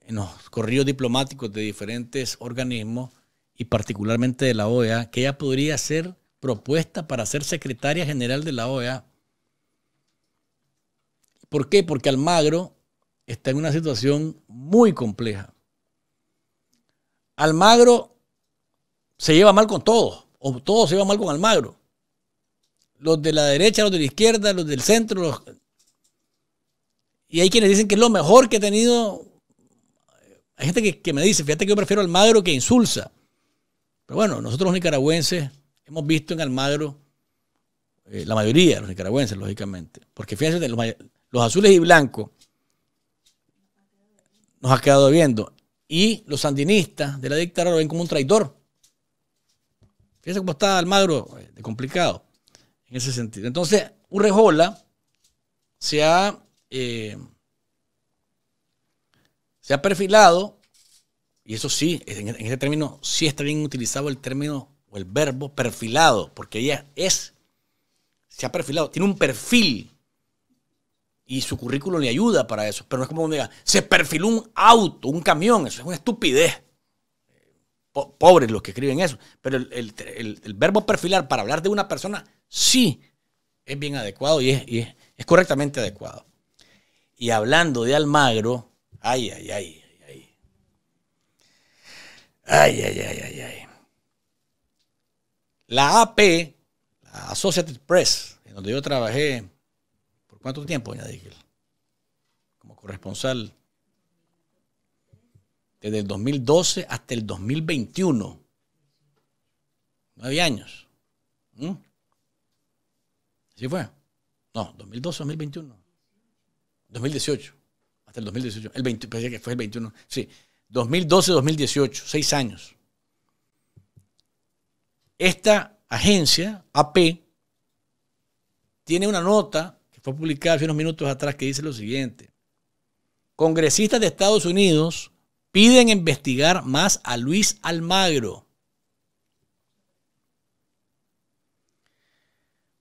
en los corrillos diplomáticos de diferentes organismos y particularmente de la OEA, que ella podría ser propuesta para ser secretaria general de la OEA. ¿Por qué? Porque Almagro está en una situación muy compleja. Almagro se lleva mal con todos, o todos se llevan mal con Almagro. Los de la derecha, los de la izquierda, los del centro. Y hay quienes dicen que es lo mejor que ha tenido. Hay gente que, me dice, fíjate que yo prefiero Almagro que Insulsa. Pero bueno, nosotros los nicaragüenses hemos visto en Almagro eh, la mayoría de los nicaragüenses, lógicamente. Porque fíjense, los azules y blancos nos ha quedado viendo. Y los sandinistas de la dictadura lo ven como un traidor. Fíjense cómo está Almagro, eh, de complicado en ese sentido. Entonces, Urrejola se ha, eh, se ha perfilado, y eso sí, en, en ese término sí está bien utilizado el término o el verbo perfilado, porque ella es, se ha perfilado, tiene un perfil y su currículum le ayuda para eso. Pero no es como que diga, se perfiló un auto, un camión. Eso es una estupidez. Pobres los que escriben eso. Pero el, verbo perfilar para hablar de una persona, sí, es bien adecuado y es, correctamente adecuado. Y hablando de Almagro, ay, ay, ay, ay, ay, ay, ay, ay, ay. La AP, la Associated Press, en donde yo trabajé ¿Cuánto tiempo, doña Como corresponsal. Desde el 2012 hasta el 2021. Nueve años. ¿Mm? ¿Sí fue? No, 2012, 2021. 2018. Hasta el 2018. El pensé que fue el 21. Sí. 2012, 2018. Seis años. Esta agencia, AP, tiene una nota fue publicada hace unos minutos atrás, que dice lo siguiente. Congresistas de Estados Unidos piden investigar más a Luis Almagro.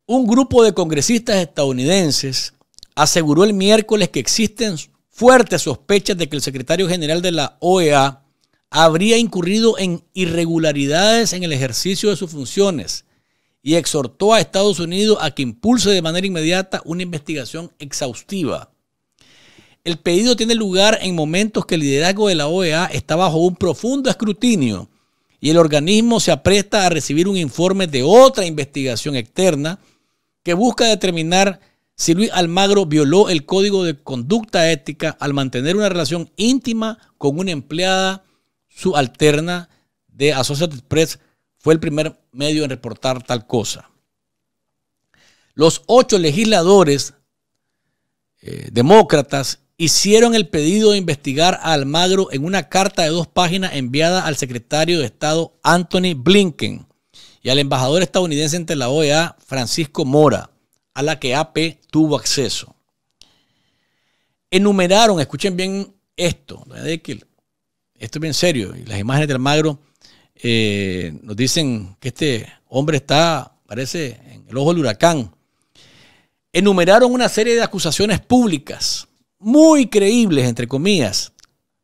Un grupo de congresistas estadounidenses aseguró el miércoles que existen fuertes sospechas de que el secretario general de la OEA habría incurrido en irregularidades en el ejercicio de sus funciones y exhortó a Estados Unidos a que impulse de manera inmediata una investigación exhaustiva. El pedido tiene lugar en momentos que el liderazgo de la OEA está bajo un profundo escrutinio y el organismo se apresta a recibir un informe de otra investigación externa que busca determinar si Luis Almagro violó el código de conducta ética al mantener una relación íntima con una empleada subalterna de Associated Press fue el primer medio en reportar tal cosa. Los ocho legisladores eh, demócratas hicieron el pedido de investigar a Almagro en una carta de dos páginas enviada al secretario de Estado Anthony Blinken y al embajador estadounidense ante la OEA Francisco Mora, a la que AP tuvo acceso. Enumeraron, escuchen bien esto, esto es bien serio, y las imágenes de Almagro eh, nos dicen que este hombre está, parece, en el ojo del huracán. Enumeraron una serie de acusaciones públicas, muy creíbles, entre comillas,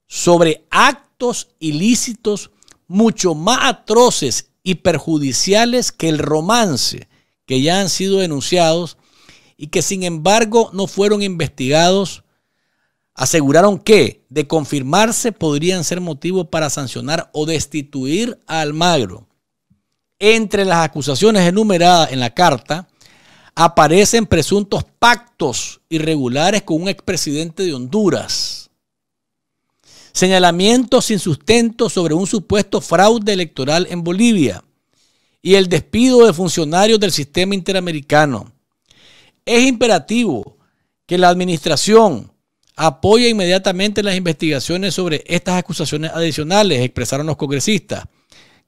sobre actos ilícitos mucho más atroces y perjudiciales que el romance, que ya han sido denunciados y que sin embargo no fueron investigados aseguraron que, de confirmarse, podrían ser motivo para sancionar o destituir a Almagro. Entre las acusaciones enumeradas en la carta, aparecen presuntos pactos irregulares con un expresidente de Honduras, señalamientos sin sustento sobre un supuesto fraude electoral en Bolivia y el despido de funcionarios del sistema interamericano. Es imperativo que la administración apoya inmediatamente las investigaciones sobre estas acusaciones adicionales, expresaron los congresistas.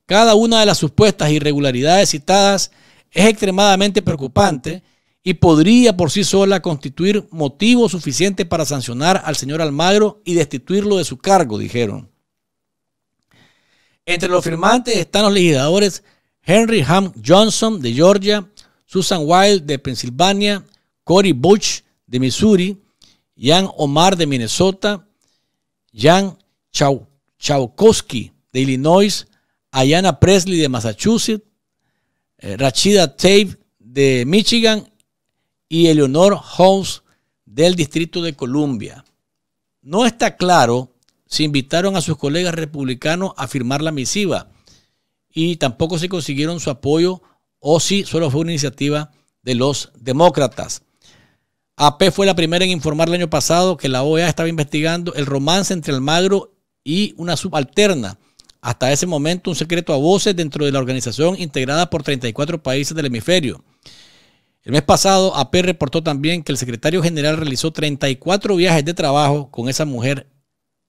Cada una de las supuestas irregularidades citadas es extremadamente preocupante y podría por sí sola constituir motivo suficiente para sancionar al señor Almagro y destituirlo de su cargo, dijeron. Entre los firmantes están los legisladores Henry Ham Johnson de Georgia, Susan Wild de Pensilvania, Cory Butch de Missouri, Jan Omar de Minnesota, Jan Chaukowski de Illinois, Ayana Presley de Massachusetts, eh, Rachida Tave de Michigan y Eleonor House del Distrito de Columbia. No está claro si invitaron a sus colegas republicanos a firmar la misiva y tampoco si consiguieron su apoyo o si solo fue una iniciativa de los demócratas. AP fue la primera en informar el año pasado que la OEA estaba investigando el romance entre Almagro y una subalterna. Hasta ese momento un secreto a voces dentro de la organización integrada por 34 países del hemisferio. El mes pasado, AP reportó también que el secretario general realizó 34 viajes de trabajo con esa mujer,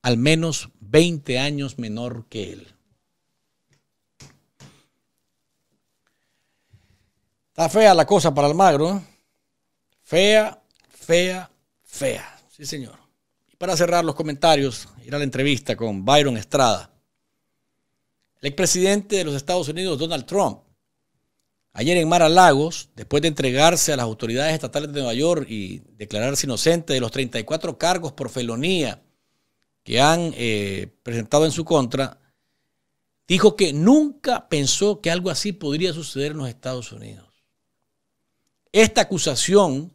al menos 20 años menor que él. Está fea la cosa para Almagro. ¿eh? Fea fea, fea. Sí, señor. Y para cerrar los comentarios, ir a la entrevista con Byron Estrada. El expresidente de los Estados Unidos, Donald Trump, ayer en Mar a Lagos, después de entregarse a las autoridades estatales de Nueva York y declararse inocente de los 34 cargos por felonía que han eh, presentado en su contra, dijo que nunca pensó que algo así podría suceder en los Estados Unidos. Esta acusación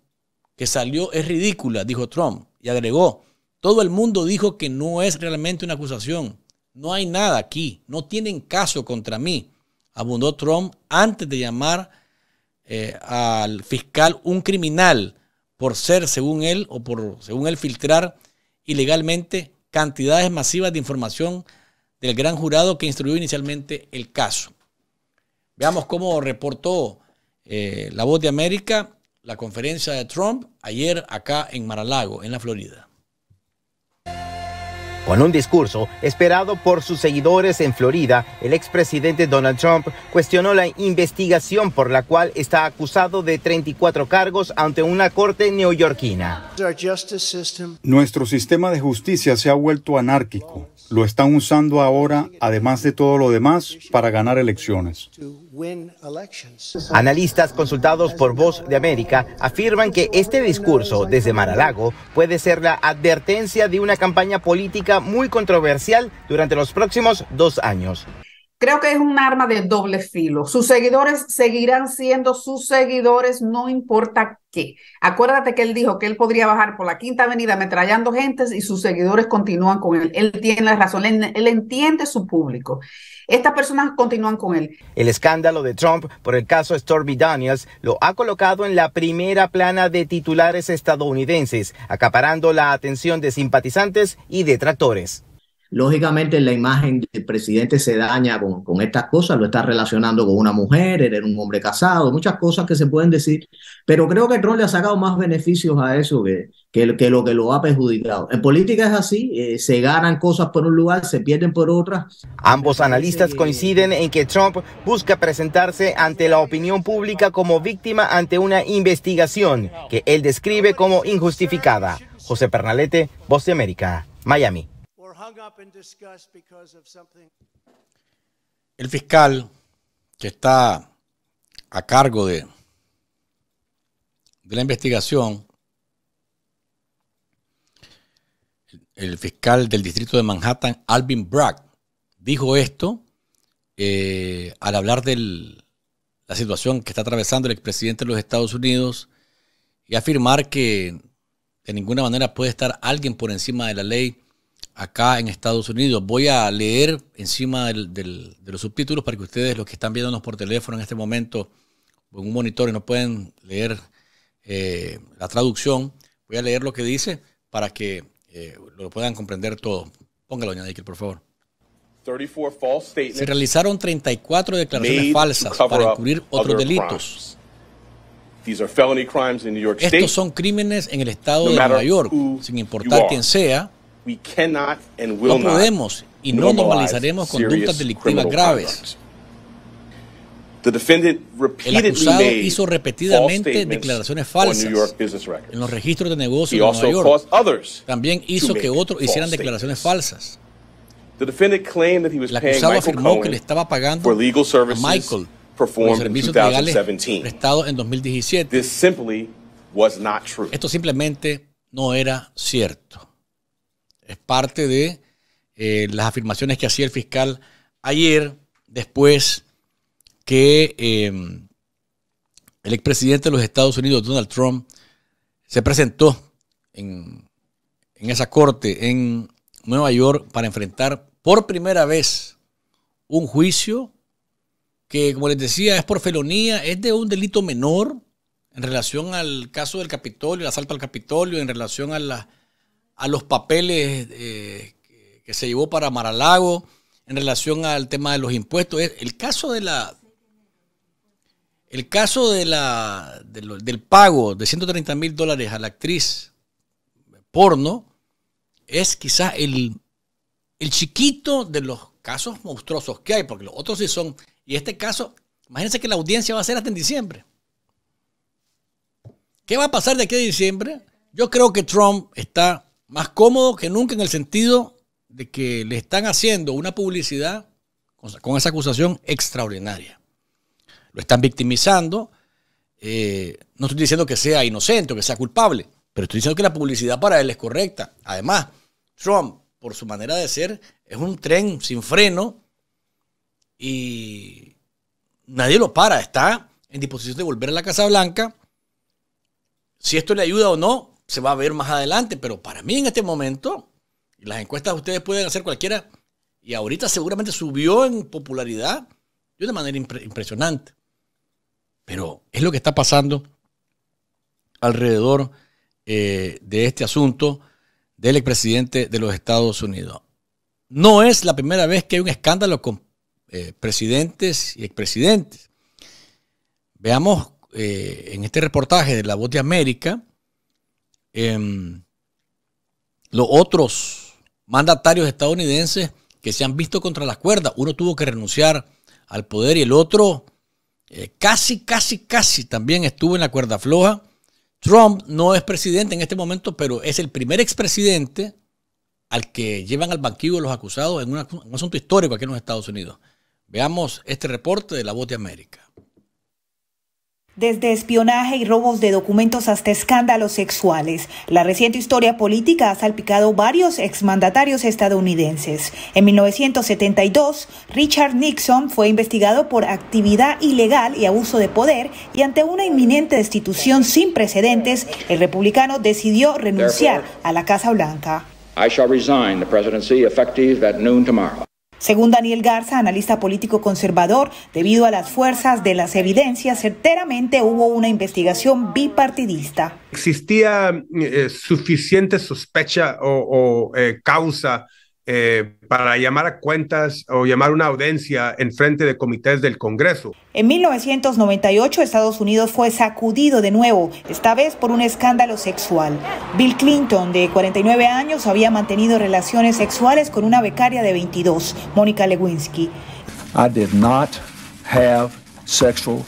que salió es ridícula, dijo Trump, y agregó, todo el mundo dijo que no es realmente una acusación, no hay nada aquí, no tienen caso contra mí, abundó Trump antes de llamar eh, al fiscal un criminal por ser, según él, o por, según él, filtrar ilegalmente cantidades masivas de información del gran jurado que instruyó inicialmente el caso. Veamos cómo reportó eh, La Voz de América la conferencia de Trump ayer acá en Maralago, en la Florida. Con un discurso esperado por sus seguidores en Florida, el expresidente Donald Trump cuestionó la investigación por la cual está acusado de 34 cargos ante una corte neoyorquina. Nuestro sistema de justicia se ha vuelto anárquico lo están usando ahora, además de todo lo demás, para ganar elecciones. Analistas consultados por Voz de América afirman que este discurso desde Maralago puede ser la advertencia de una campaña política muy controversial durante los próximos dos años. Creo que es un arma de doble filo. Sus seguidores seguirán siendo sus seguidores, no importa qué. Acuérdate que él dijo que él podría bajar por la Quinta Avenida ametrallando gentes y sus seguidores continúan con él. Él tiene la razón, él, él entiende su público. Estas personas continúan con él. El escándalo de Trump por el caso Stormy Daniels lo ha colocado en la primera plana de titulares estadounidenses, acaparando la atención de simpatizantes y detractores. Lógicamente la imagen del presidente se daña con, estas cosas, lo está relacionando con una mujer, era un hombre casado, muchas cosas que se pueden decir, pero creo que Trump le ha sacado más beneficios a eso que, lo que lo ha perjudicado. En política es así, eh, se ganan cosas por un lugar, se pierden por otras. Ambos analistas coinciden en que Trump busca presentarse ante la opinión pública como víctima ante una investigación que él describe como injustificada. José Pernalete, Voz de América, Miami. El fiscal que está a cargo de, la investigación, el fiscal del distrito de Manhattan, Alvin Bragg, dijo esto eh, al hablar de la situación que está atravesando el expresidente de los Estados Unidos y afirmar que de ninguna manera puede estar alguien por encima de la ley acá en Estados Unidos. Voy a leer encima de los subtítulos para que ustedes, los que están viéndonos por teléfono en este momento o en un monitor y no pueden leer eh, la traducción, voy a leer lo que dice para que eh, lo puedan comprender todo. Póngalo, doña por favor. Se realizaron 34 declaraciones falsas para encubrir otros delitos. Estos son crímenes en el estado de Nueva York, sin importar quién sea, no podemos y no normalizaremos conductas delictivas graves. El acusado hizo repetidamente declaraciones falsas en los registros de negocios de Nueva York. También hizo que otros hicieran declaraciones falsas. El acusado afirmó que le estaba pagando a Michael por servicios legales prestados en 2017. Esto simplemente no era cierto. Es parte de eh, las afirmaciones que hacía el fiscal ayer, después que em, el expresidente de los Estados Unidos, Donald Trump, se presentó en, en esa corte en Nueva York para enfrentar por primera vez un juicio que, como les decía, es por felonía, es de un delito menor en relación al caso del Capitolio, el asalto al Capitolio, en relación a la a los papeles eh, que se llevó para Maralago en relación al tema de los impuestos. El caso de la. El caso de la, del pago de 130 mil dólares a la actriz porno es quizás el, el chiquito de los casos monstruosos que hay, porque los otros sí son. Y este caso, imagínense que la audiencia va a ser hasta en diciembre. ¿Qué va a pasar de aquí a diciembre? Yo creo que Trump está más cómodo que nunca en el sentido de que le están haciendo una publicidad con, esa acusación extraordinaria. Lo están victimizando. Eh, no estoy diciendo que sea inocente o que sea culpable, pero estoy diciendo que la publicidad para él es correcta. Además, Trump, por su manera de ser, es un tren sin freno y nadie lo para. Está en disposición de volver a la Casa Blanca. Si esto le ayuda o no, se va a ver más adelante, pero para mí en este momento, las encuestas ustedes pueden hacer cualquiera, y ahorita seguramente subió en popularidad de una manera impresionante. Pero es lo que está pasando alrededor eh, de este asunto del expresidente de los Estados Unidos. No es la primera vez que hay un escándalo con eh, presidentes y expresidentes. Veamos eh, en este reportaje de La Voz de América, Em, los otros mandatarios estadounidenses que se han visto contra las cuerdas. Uno tuvo que renunciar al poder y el otro eh, casi, casi, casi también estuvo en la cuerda floja. Trump no es presidente en este momento, pero es el primer expresidente al que llevan al banquillo los acusados en un asunto histórico aquí en los Estados Unidos. Veamos este reporte de La Voz de América. Desde espionaje y robos de documentos hasta escándalos sexuales, la reciente historia política ha salpicado varios exmandatarios estadounidenses. En 1972, Richard Nixon fue investigado por actividad ilegal y abuso de poder y ante una inminente destitución sin precedentes, el republicano decidió renunciar a la Casa Blanca. Según Daniel Garza, analista político conservador, debido a las fuerzas de las evidencias, certeramente hubo una investigación bipartidista. Existía eh, suficiente sospecha o, eh, causa eh, para llamar a cuentas o llamar una audiencia en frente de comités del Congreso. En 1998 Estados Unidos fue sacudido de nuevo, esta vez por un escándalo sexual. Bill Clinton, de 49 años, había mantenido relaciones sexuales con una becaria de 22, Mónica Lewinsky. I did not have sexual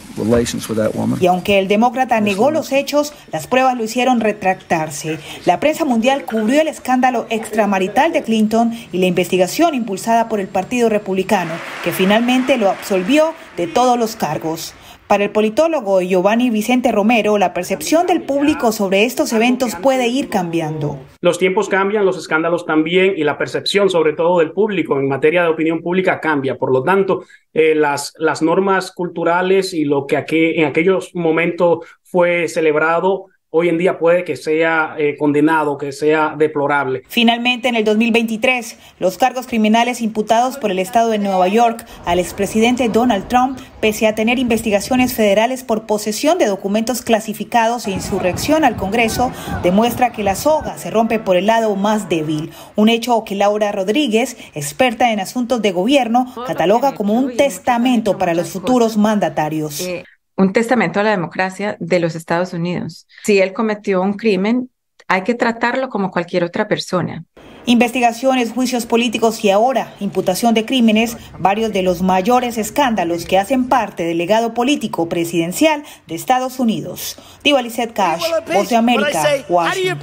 Y aunque el demócrata negó los hechos, las pruebas lo hicieron retractarse. La prensa mundial cubrió el escándalo extramarital de Clinton y la investigación impulsada por el Partido Republicano, que finalmente lo absolvió de todos los cargos. Para el politólogo Giovanni Vicente Romero, la percepción del público sobre estos eventos puede ir cambiando. Los tiempos cambian, los escándalos también y la percepción sobre todo del público en materia de opinión pública cambia. Por lo tanto, eh, las, las normas culturales y lo que aquí, en aquellos momentos fue celebrado hoy en día puede que sea eh, condenado, que sea deplorable. Finalmente, en el 2023, los cargos criminales imputados por el Estado de Nueva York al expresidente Donald Trump, pese a tener investigaciones federales por posesión de documentos clasificados e insurrección al Congreso, demuestra que la soga se rompe por el lado más débil, un hecho que Laura Rodríguez, experta en asuntos de gobierno, cataloga como un testamento para los futuros mandatarios. Eh, un testamento a la democracia de los Estados Unidos. Si él cometió un crimen, hay que tratarlo como cualquier otra persona. Investigaciones, juicios políticos y ahora imputación de crímenes, varios de los mayores escándalos que hacen parte del legado político presidencial de Estados Unidos. Digo Lizette Cash, Voz de América, Washington.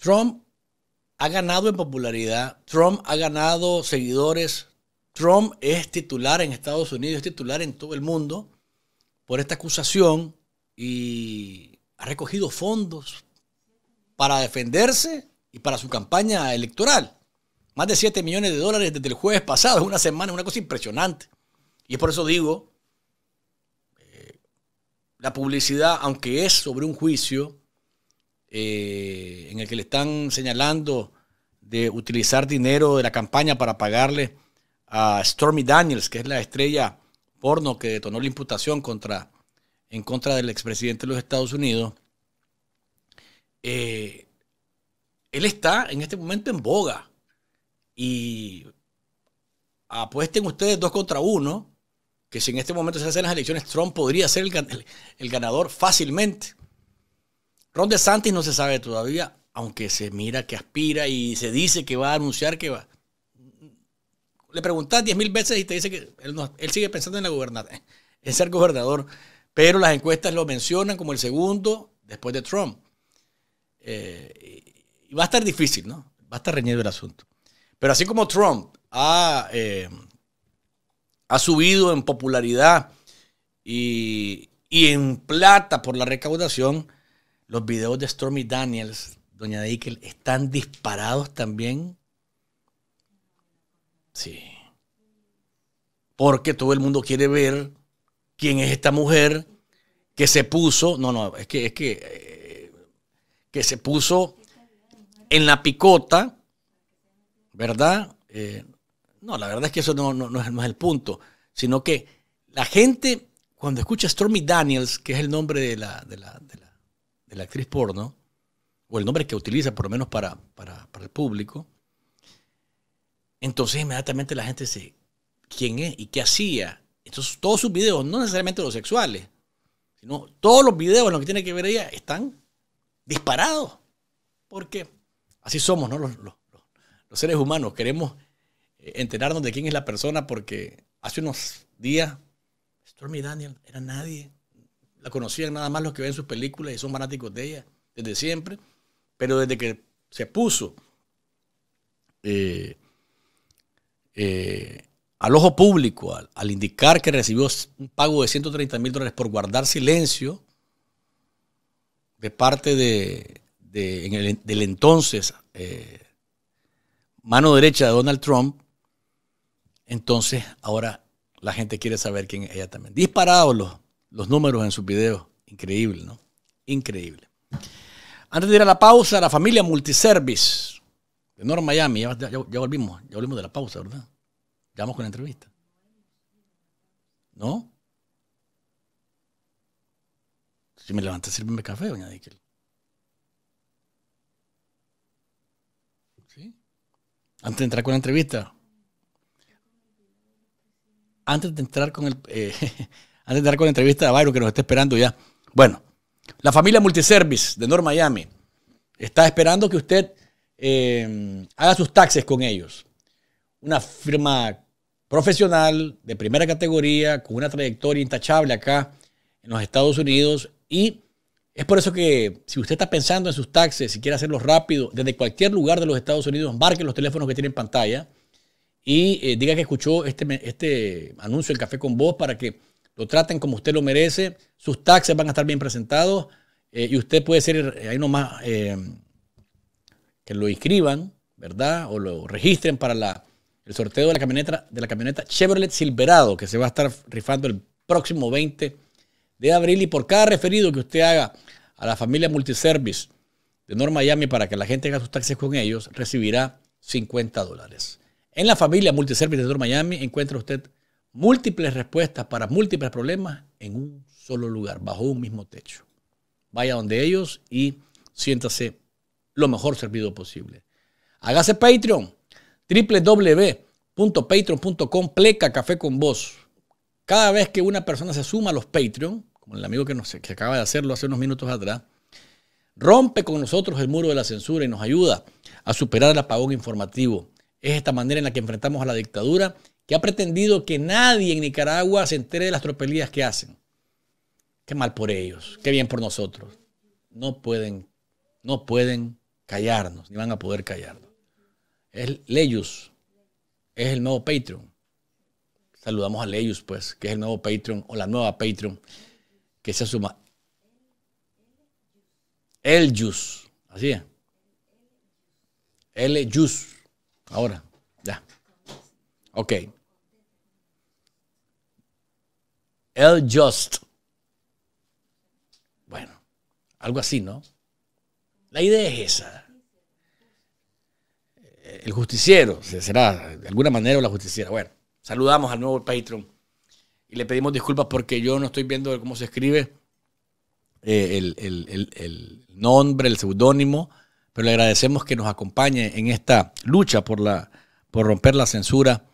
Trump ha ganado en popularidad, Trump ha ganado seguidores, Trump es titular en Estados Unidos, es titular en todo el mundo por esta acusación y ha recogido fondos para defenderse y para su campaña electoral. Más de 7 millones de dólares desde el jueves pasado, es una semana, es una cosa impresionante. Y es por eso digo, eh, la publicidad, aunque es sobre un juicio, eh, en el que le están señalando de utilizar dinero de la campaña para pagarle a Stormy Daniels, que es la estrella porno que detonó la imputación contra, en contra del expresidente de los Estados Unidos, eh, él está en este momento en boga. Y apuesten ustedes dos contra uno, que si en este momento se hacen las elecciones, Trump podría ser el ganador fácilmente. Ron DeSantis no se sabe todavía, aunque se mira que aspira y se dice que va a anunciar que va. Le preguntas diez mil veces y te dice que él, sigue pensando en, la en ser gobernador, pero las encuestas lo mencionan como el segundo después de Trump. Eh, y va a estar difícil, ¿no? Va a estar reñido el asunto. Pero así como Trump ha, eh, subido en popularidad y, y en plata por la recaudación, los videos de Stormy Daniels, Doña Deikel, están disparados también. Sí. Porque todo el mundo quiere ver quién es esta mujer que se puso. No, no, es que, es que, eh, que se puso en la picota, ¿verdad? Eh, no, la verdad es que eso no, no, es, el punto, sino que la gente, cuando escucha Stormy Daniels, que es el nombre de la de la actriz porno, o el nombre que utiliza por lo menos para, el público, entonces inmediatamente la gente se, ¿quién es y qué hacía? Entonces todos sus videos, no necesariamente los sexuales, sino todos los videos en lo que tiene que ver ella están disparados. Porque así somos, ¿no? Los, los seres humanos queremos eh, enterarnos de quién es la persona porque hace unos días Stormy Daniel era nadie la conocían nada más los que ven sus películas y son fanáticos de ella desde siempre, pero desde que se puso eh, eh, al ojo público, al, indicar que recibió un pago de 130 mil dólares por guardar silencio de parte de, del entonces eh, mano derecha de Donald Trump, entonces ahora la gente quiere saber quién es ella también. Disparados los los números en sus videos. Increíble, ¿no? Increíble. Antes de ir a la pausa, la familia Multiservice de North Miami, ya, volvimos, ya volvimos de la pausa, ¿verdad? Ya vamos con la entrevista. ¿No? Si me levanté, sírveme café, doña Dickel. ¿Sí? Antes de entrar con la entrevista. Antes de entrar con el. Eh, antes de dar con la entrevista a Byron que nos está esperando ya. Bueno, la familia Multiservice de North Miami está esperando que usted eh, haga sus taxes con ellos. Una firma profesional de primera categoría, con una trayectoria intachable acá en los Estados Unidos y es por eso que si usted está pensando en sus taxes, si quiere hacerlos rápido, desde cualquier lugar de los Estados Unidos, marque los teléfonos que tiene en pantalla y eh, diga que escuchó este, este anuncio del Café con Voz para que lo traten como usted lo merece, sus taxes van a estar bien presentados eh, y usted puede ser, eh, ahí nomás, eh, que lo inscriban, ¿verdad? O lo registren para la, el sorteo de la, camioneta, de la camioneta Chevrolet Silverado que se va a estar rifando el próximo 20 de abril y por cada referido que usted haga a la familia Multiservice de North Miami para que la gente haga sus taxes con ellos, recibirá 50 dólares. En la familia Multiservice de North Miami encuentra usted múltiples respuestas para múltiples problemas en un solo lugar, bajo un mismo techo. Vaya donde ellos y siéntase lo mejor servido posible. Hágase Patreon, www.patreon.com, pleca café con vos. Cada vez que una persona se suma a los Patreon, como el amigo que, que acaba de hacerlo hace unos minutos atrás, rompe con nosotros el muro de la censura y nos ayuda a superar el apagón informativo. Es esta manera en la que enfrentamos a la dictadura que ha pretendido que nadie en Nicaragua se entere de las tropelías que hacen. Qué mal por ellos, qué bien por nosotros. No pueden, no pueden callarnos, ni van a poder callarnos. Es Leyus, es el nuevo Patreon. Saludamos a Leyus, pues, que es el nuevo Patreon o la nueva Patreon que se suma. El Yus, así es. El ahora, ya. Ok. El Just. Bueno, algo así, ¿no? La idea es esa. Eh, el justiciero, será de alguna manera la justiciera. Bueno, saludamos al nuevo Patreon y le pedimos disculpas porque yo no estoy viendo cómo se escribe eh, el, nombre, el seudónimo, pero le agradecemos que nos acompañe en esta lucha por, la, por romper la censura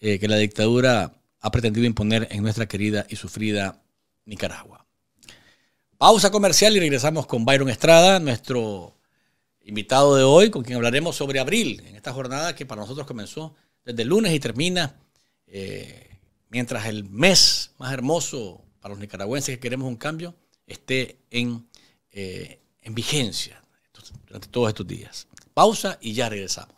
eh, que la dictadura ha pretendido imponer en nuestra querida y sufrida Nicaragua. Pausa comercial y regresamos con Byron Estrada, nuestro invitado de hoy, con quien hablaremos sobre abril, en esta jornada que para nosotros comenzó desde el lunes y termina, eh, mientras el mes más hermoso para los nicaragüenses que queremos un cambio esté en eh, vigencia durante todos estos días. Pausa y ya regresamos.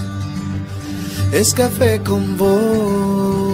es café con vos.